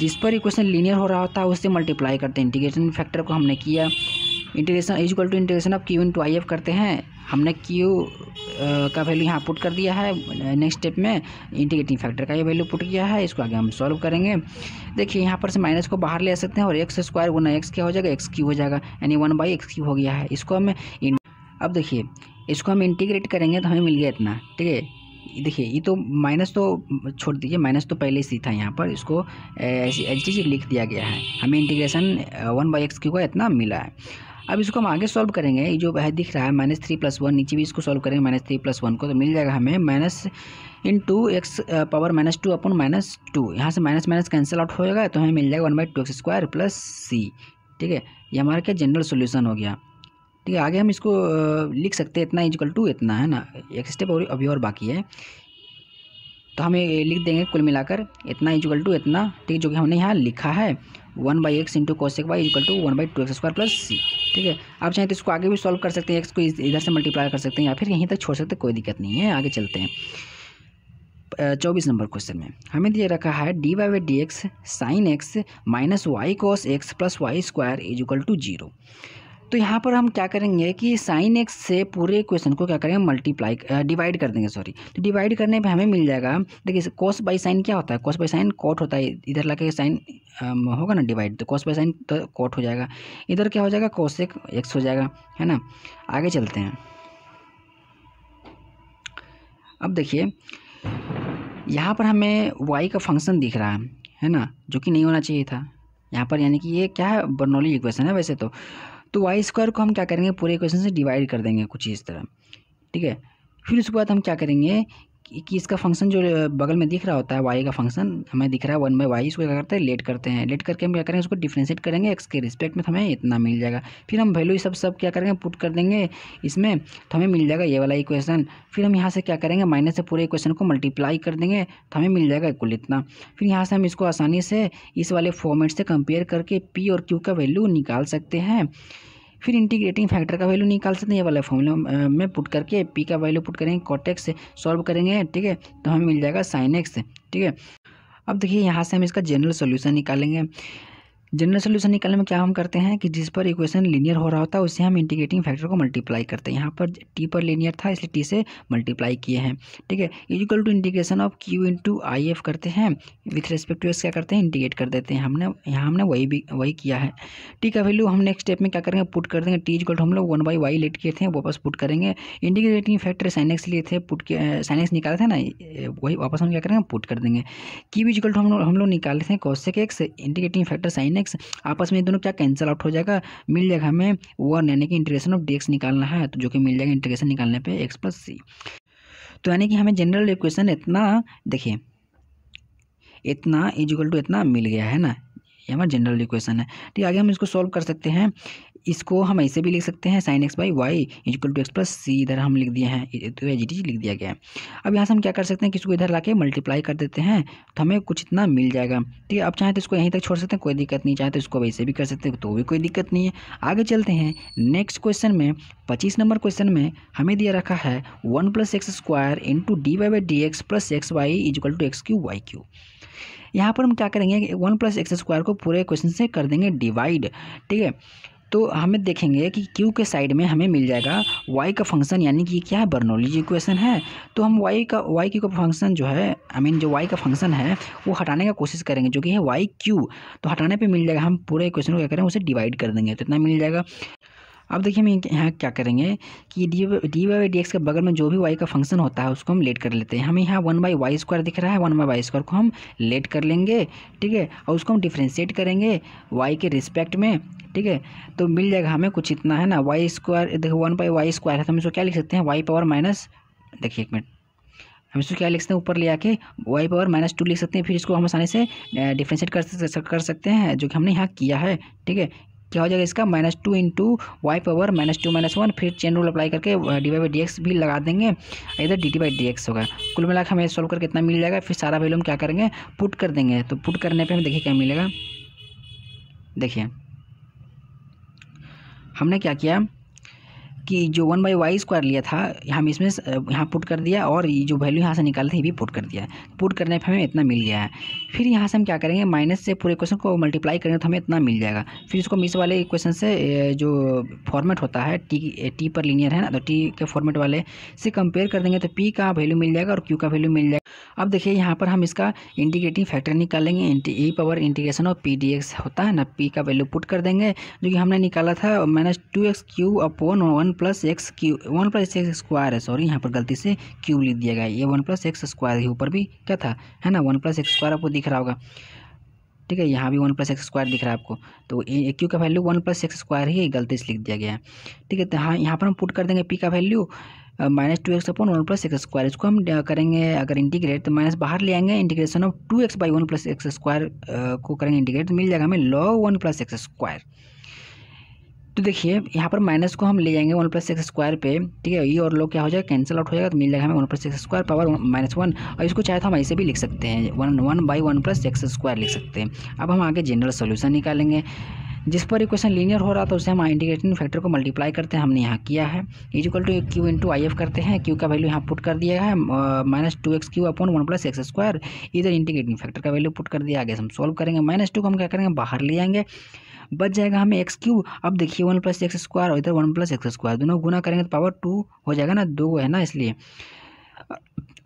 जिस पर इक्वेशन लीनियर हो रहा होता है उससे मल्टीप्लाई करते हैं इंटीग्रेशन फैक्टर को हमने किया integration is equal to integration of q into I F करते हैं हमने क्यू का वैल्यू यहाँ पुट कर दिया है नेक्स्ट स्टेप में इंटीग्रेटिंग फैक्टर का ये वैल्यू पुट किया है इसको आगे हम सॉल्व करेंगे देखिए यहाँ पर से माइनस को बाहर ले सकते हैं और एक्स स्क्वायर गुना एक्स क्या हो जाएगा एक्स क्यू हो जाएगा यानी वन बाई एक्स क्यू हो गया है इसको हम अब देखिए इसको हम इंटीग्रेट करेंगे तो हमें मिल गया इतना ठीक है देखिए ये तो माइनस तो छोड़ दीजिए माइनस तो पहले ही था यहाँ पर इसको ऐसी एल लिख दिया गया है हमें integration one by x q का इतना मिला है अब इसको हम आगे सॉल्व करेंगे जो है दिख रहा है माइनस थ्री प्लस वन नीचे भी इसको सॉल्व करेंगे माइनस थ्री प्लस वन को तो मिल जाएगा हमें minus into x power minus two upon minus two यहाँ से माइनस माइनस कैंसिल आउट जाएगा तो हमें मिल जाएगा one by two x square plus c ठीक है ये हमारा क्या जनरल सोल्यूशन हो गया ठीक है आगे हम इसको uh, लिख सकते हैं इतना इजिकल टू इतना है ना एक स्टेप और अभी और बाकी है तो हम ये लिख देंगे कुल मिलाकर इतना इजिकल टू इतना ठीक है जो कि हमने यहाँ लिखा है one by x into cosec y equal to one by two x square plus c ठीक है आप चाहें तो इसको आगे भी सॉल्व कर सकते हैं एक्स को इधर से मल्टीप्लाई कर सकते हैं या फिर यहीं तक छोड़ सकते कोई दिक्कत नहीं है आगे चलते हैं चौबीस नंबर क्वेश्चन में हमें दिया रखा है D Y Y D x sine x minus y cos x plus y square is equal to zero तो यहाँ पर हम क्या करेंगे कि साइन एक्स से पूरे इक्वेशन को क्या करेंगे मल्टीप्लाई डिवाइड कर देंगे सॉरी तो डिवाइड करने पर हमें मिल जाएगा देखिए कोस बाई साइन क्या होता है कोस बाई साइन कॉट होता है इधर लगा साइन होगा ना डिवाइड तो कोस बाई साइन तो कॉट हो जाएगा इधर क्या हो जाएगा कोस एक एक्स हो जाएगा है ना आगे चलते हैं अब देखिए यहाँ पर हमें वाई का फंक्शन दिख रहा है है ना जो कि नहीं होना चाहिए था यहाँ पर यानी कि ये क्या है बर्नौली इक्वेशन है वैसे तो तो वाई स्क्वायर को हम क्या करेंगे पूरे क्वेश्चन से डिवाइड कर देंगे कुछ इस तरह ठीक है फिर उसके बाद हम क्या करेंगे कि इसका फंक्शन जो बगल में दिख रहा होता है वाई का फंक्शन हमें दिख रहा है वन बाई वाई इसको क्या करते हैं लेट करते हैं लेट करके हम क्या करेंगे उसको डिफ्रेंशिएट करेंगे एक्स के रिस्पेक्ट में तो हमें इतना मिल जाएगा फिर हम वैल्यू सब सब क्या करेंगे पुट कर देंगे इसमें तो हमें मिल जाएगा ये वाला इक्वेशन फिर हम यहाँ से क्या करेंगे माइनस से पूरे इक्वेशन को मल्टीप्लाई कर देंगे तो हमें मिल जाएगा कुल इतना फिर यहाँ से हम इसको आसानी से इस वाले फॉर्मेट से कंपेयर करके पी और क्यू का वैल्यू निकाल सकते हैं फिर इंटीग्रेटिंग फैक्टर का वैल्यू निकाल सकते हैं ये वाला फॉर्मूला में पुट करके पी का वैल्यू पुट करेंगे कॉटेक्स सॉल्व करेंगे ठीक है तो हमें मिल जाएगा साइन एक्स ठीक है अब देखिए यहाँ से हम इसका जनरल सोल्यूशन निकालेंगे जनरल सोल्यूशन निकालने में क्या हम करते हैं कि जिस पर इक्वेशन लीनियर हो रहा होता है उससे हम इंटीग्रेटिंग फैक्टर को मल्टीप्लाई करते हैं यहाँ पर टी पर लीनियर था इसलिए टी से मल्टीप्लाई किए हैं ठीक है is equal to integration of q to I F करते हैं विथ रिस्पेक्ट टू एस क्या करते हैं इंटीग्रेट कर देते हैं हमने यहाँ हमने वही भी वही किया है टी का वैल्यू हम नेक्स्ट स्टेप में क्या करेंगे पुट कर देंगे टी इजिकल टू हम लोग वन बाई वाई लेट किए थे वापस पुट करेंगे इंटीग्रेटिंग फैक्टर साइनेक्स लिए थे पुट के साइनेक्स निकाले थे ना वही वापस हम क्या करेंगे पुट कर देंगे क्यू इजिकल टू हम लोग हम लोग निकाले थे cosec x integrating factor sine x x आपस में ये दोनों क्या कैंसिल आउट हो जाएगा मिल जाएगा हमें वन यानी कि इंटीग्रेशन ऑफ डी निकालना है तो जो कि मिल जाएगा इंटीग्रेशन निकालने पर एक्स प्लस सी तो यानी कि हमें जनरल इक्वेशन इतना देखिए इतना इजिकल टू इतना मिल गया है ना ये हमारा जनरल इक्वेशन है ठीक है आगे हम इसको सॉल्व कर सकते हैं इसको हम ऐसे भी लिख सकते हैं sine x by y equal to x plus c इधर हम लिख दिए हैं तो एच डी लिख दिया गया है अब यहाँ से हम क्या कर सकते हैं किसी को इधर ला के मल्टीप्लाई कर देते हैं तो हमें कुछ इतना मिल जाएगा ठीक है अब चाहे तो इसको यहीं तक छोड़ सकते हैं कोई दिक्कत नहीं चाहे तो इसको वैसे भी कर सकते हैं तो भी कोई दिक्कत नहीं है आगे चलते हैं नेक्स्ट क्वेश्चन में पच्चीस नंबर क्वेश्चन में हमें दिया रखा है one plus x square into D Y by D x plus x y equal to x Q Y cube यहाँ पर हम क्या करेंगे वन प्लस एक्स स्क्वायर को पूरे क्वेश्चन से कर देंगे डिवाइड ठीक है तो हमें देखेंगे कि क्यू के साइड में हमें मिल जाएगा वाई का फंक्शन यानी कि क्या है बर्नौली इक्वेशन है तो हम वाई का वाई की का फंक्शन जो है आई I मीन mean, जो वाई का फंक्शन है वो हटाने का कोशिश करेंगे जो कि है वाई क्यू तो हटाने पे मिल जाएगा हम पूरे इक्वेशन को क्या करें उसे डिवाइड कर देंगे तो इतना मिल जाएगा अब देखिए हम यहाँ क्या करेंगे कि d d y D x के बगल में जो भी वाई का फंक्शन होता है उसको हम लेट कर लेते हैं हमें यहाँ वन बाई वाई स्क्वायर दिख रहा है वन बाई वाई स्क्वायर को हम लेट कर लेंगे ठीक है और उसको हम डिफ्रेंशिएट करेंगे वाई के रिस्पेक्ट में ठीक है तो मिल जाएगा हमें कुछ इतना है ना वाई स्क्वायर देखो वन बाई वाई स्क्वायर है तो हम इसको क्या लिख सकते हैं वाई पावर माइनस देखिए एक मिनट हम इसको क्या लिख सकते हैं ऊपर ले आके वाई पावर माइनस टू लिख सकते हैं फिर इसको हम आसानी से डिफ्रेंशिएट कर कर सकते हैं जो कि हमने यहाँ किया है ठीक है क्या हो जाएगा इसका minus two into Y power minus two minus one फिर चेन रूल अप्लाई करके d Y by D x भी लगा देंगे इधर d T by D x होगा कुल मिला हमें सॉल्व करके इतना मिल जाएगा फिर सारा वैल्यू हम क्या करेंगे पुट कर देंगे तो पुट करने पर हमें देखिए क्या मिलेगा देखिए हमने क्या किया कि जो वन बाई वाई स्क्वायर लिया था हम इसमें यहाँ पुट कर दिया और ये जो वैल्यू यहाँ से निकाल थी ये भी पुट कर दिया पुट करने पर हमें इतना मिल गया है फिर यहाँ से हम क्या करेंगे माइनस से पूरे क्वेश्चन को मल्टीप्लाई करेंगे तो हमें इतना मिल जाएगा फिर इसको मिस वाले क्वेश्चन से जो फॉर्मेट होता है टी टी पर लीनियर है ना तो टी के फॉर्मेट वाले से कंपेयर कर देंगे तो पी का वैल्यू मिल जाएगा और क्यू का वैल्यू मिल जाएगा अब देखिए यहाँ पर हम इसका इंटीग्रेटिंग फैक्टर निकालेंगे ई power integration of P D x होता है ना पी का वैल्यू पुट कर देंगे जो कि हमने निकाला था minus two x Q upon one plus x q one plus x square है सॉरी यहाँ पर गलती से क्यूब लिख दिया गया ये वन प्लस एक्स स्क्वायर के ऊपर भी क्या था है ना वन प्लस एक्स स्क्वायर आपको दिख रहा होगा ठीक है यहाँ भी वन प्लस एक्स स्क्वायर दिख रहा है आपको तो ए क्यू का value one plus x square ही गलती से लिख दिया गया है ठीक है तो हाँ यहाँ पर हम पुट कर देंगे पी का value minus two x upon one plus x square इसको हम करेंगे अगर इंटीग्रेट तो माइनस बाहर ले आएंगे integration of two x by one plus x square को करेंगे इंटीग्रेट तो मिल जाएगा हमें log one plus x square तो देखिए यहाँ पर माइनस को हम ले जाएंगे वन प्लस एक्स स्क्वायर पे ठीक है ये और लोग क्या हो जाएगा कैंसिल आउट हो जाएगा तो मिल जाएगा हमें one plus x square power minus one और इसको चाहे तो हम ऐसे भी लिख सकते हैं one one by one plus x square लिख सकते हैं अब हम आगे जनरल सोल्यूशन निकालेंगे जिस पर इक्वेशन लीनियर हो रहा था उसे हम इंटीग्रेटिंग फैक्टर को मल्टीप्लाई करते हैं हमने यहाँ किया है is equal to q into I F करते हैं क्यू का वैल्यू यहाँ पुट कर दिया है minus two x Q upon one plus x square इधर इंटीग्रेटिंग फैक्टर का वैल्यू पुट कर दिया आगे हम सॉल्व करेंगे माइनस टू को हम क्या करेंगे बाहर ले जाएंगे बच जाएगा हमें एक्स क्यूब अब देखिए वन प्लस एक्स स्क्वायर और इधर वन प्लस एक्स स्क्वायर दोनों गुना करेंगे तो पावर टू हो जाएगा ना दो है ना इसलिए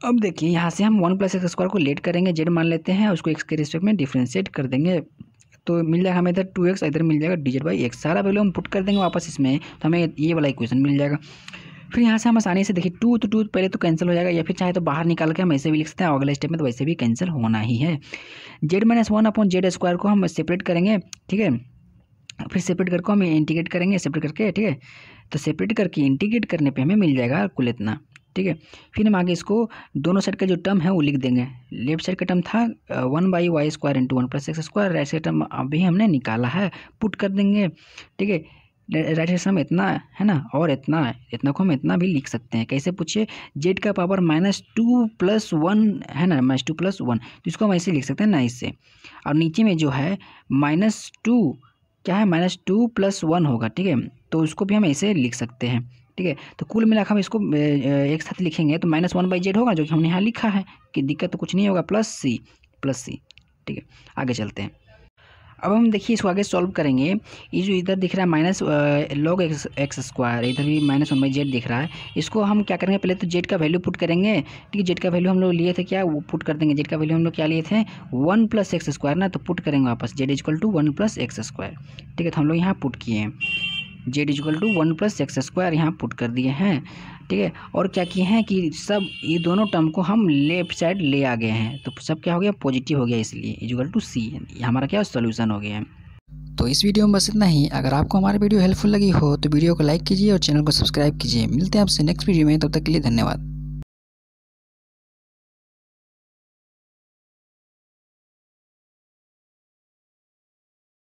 अब देखिए यहाँ से हम वन प्लस एक्स स्क्वायर को लेट करेंगे जेड मान लेते हैं उसको एक्स के रिस्पेक्ट में डिफ्रेंशिएट कर देंगे तो मिल जाएगा हमें इधर टू एक्स इधर मिल जाएगा डी बाई एक्स सारा वैल्यू हम पुट कर देंगे वापस इसमें तो हमें ये वाला इक्वेशन मिल जाएगा फिर यहाँ से हम आसानी से देखिए टू तो टू पहले तो कैंसिल हो जाएगा या फिर चाहे तो बाहर निकाल के हम ऐसे भी लिख सकते हैं अगले स्टेप में तो वैसे भी कैंसिल होना ही है z minus one upon z square को हम सेपरेट करेंगे ठीक है फिर सेपरेट करके हम इंटीग्रेट करेंगे सेपरेट करके ठीक है तो सेपरेट करके इंटीग्रेट करने पे हमें मिल जाएगा कुल इतना ठीक है फिर हम आगे इसको दोनों साइड का जो टर्म है वो लिख देंगे लेफ्ट साइड का टर्म था one by Y square into one plus x square right side term अभी हमने निकाला है पुट कर देंगे ठीक है राइट साइड टर्म इतना है ना और इतना इतना को हम इतना भी लिख सकते हैं कैसे पूछिए जेड का power minus two plus one है ना माइनस टू प्लस वन तो इसको हम ऐसे लिख सकते हैं ना इससे और नीचे में जो है माइनस टू क्या है माइनस टू प्लस वन होगा ठीक है तो उसको भी हम ऐसे लिख सकते हैं ठीक है तो कुल मिलाकर हम इसको एक साथ लिखेंगे तो माइनस वन बाई जेड होगा जो कि हमने यहाँ लिखा है कि दिक्कत तो कुछ नहीं होगा प्लस सी प्लस सी ठीक है आगे चलते हैं अब हम देखिए इसको आगे सॉल्व करेंगे ये जो इधर दिख रहा है minus log x x square इधर भी माइनस वन बाई जेड दिख रहा है इसको हम क्या करेंगे पहले तो जेड का वैल्यू पुट करेंगे ठीक है जेड का वैल्यू हम लोग लिए थे क्या वो पुट कर देंगे जेड का वैल्यू हम लोग क्या लिए थे वन प्लस एक्स स्क्वायर ना तो पुट करेंगे वापस z is equal to one plus x square ठीक है तो हम लोग यहाँ पुट किए हैं z equal to one plus x square यहाँ पुट कर दिए हैं ठीक है और क्या किए हैं कि सब ये दोनों टर्म को हम लेफ्ट साइड ले आ गए हैं तो सब क्या हो गया पॉजिटिव हो गया इसलिए इजल टू सी हमारा क्या सोल्यूशन हो गया तो इस वीडियो में बस इतना ही अगर आपको हमारी वीडियो हेल्पफुल लगी हो तो वीडियो को लाइक कीजिए और चैनल को सब्सक्राइब कीजिए मिलते हैं आपसे नेक्स्ट वीडियो में तब तो तक के लिए धन्यवाद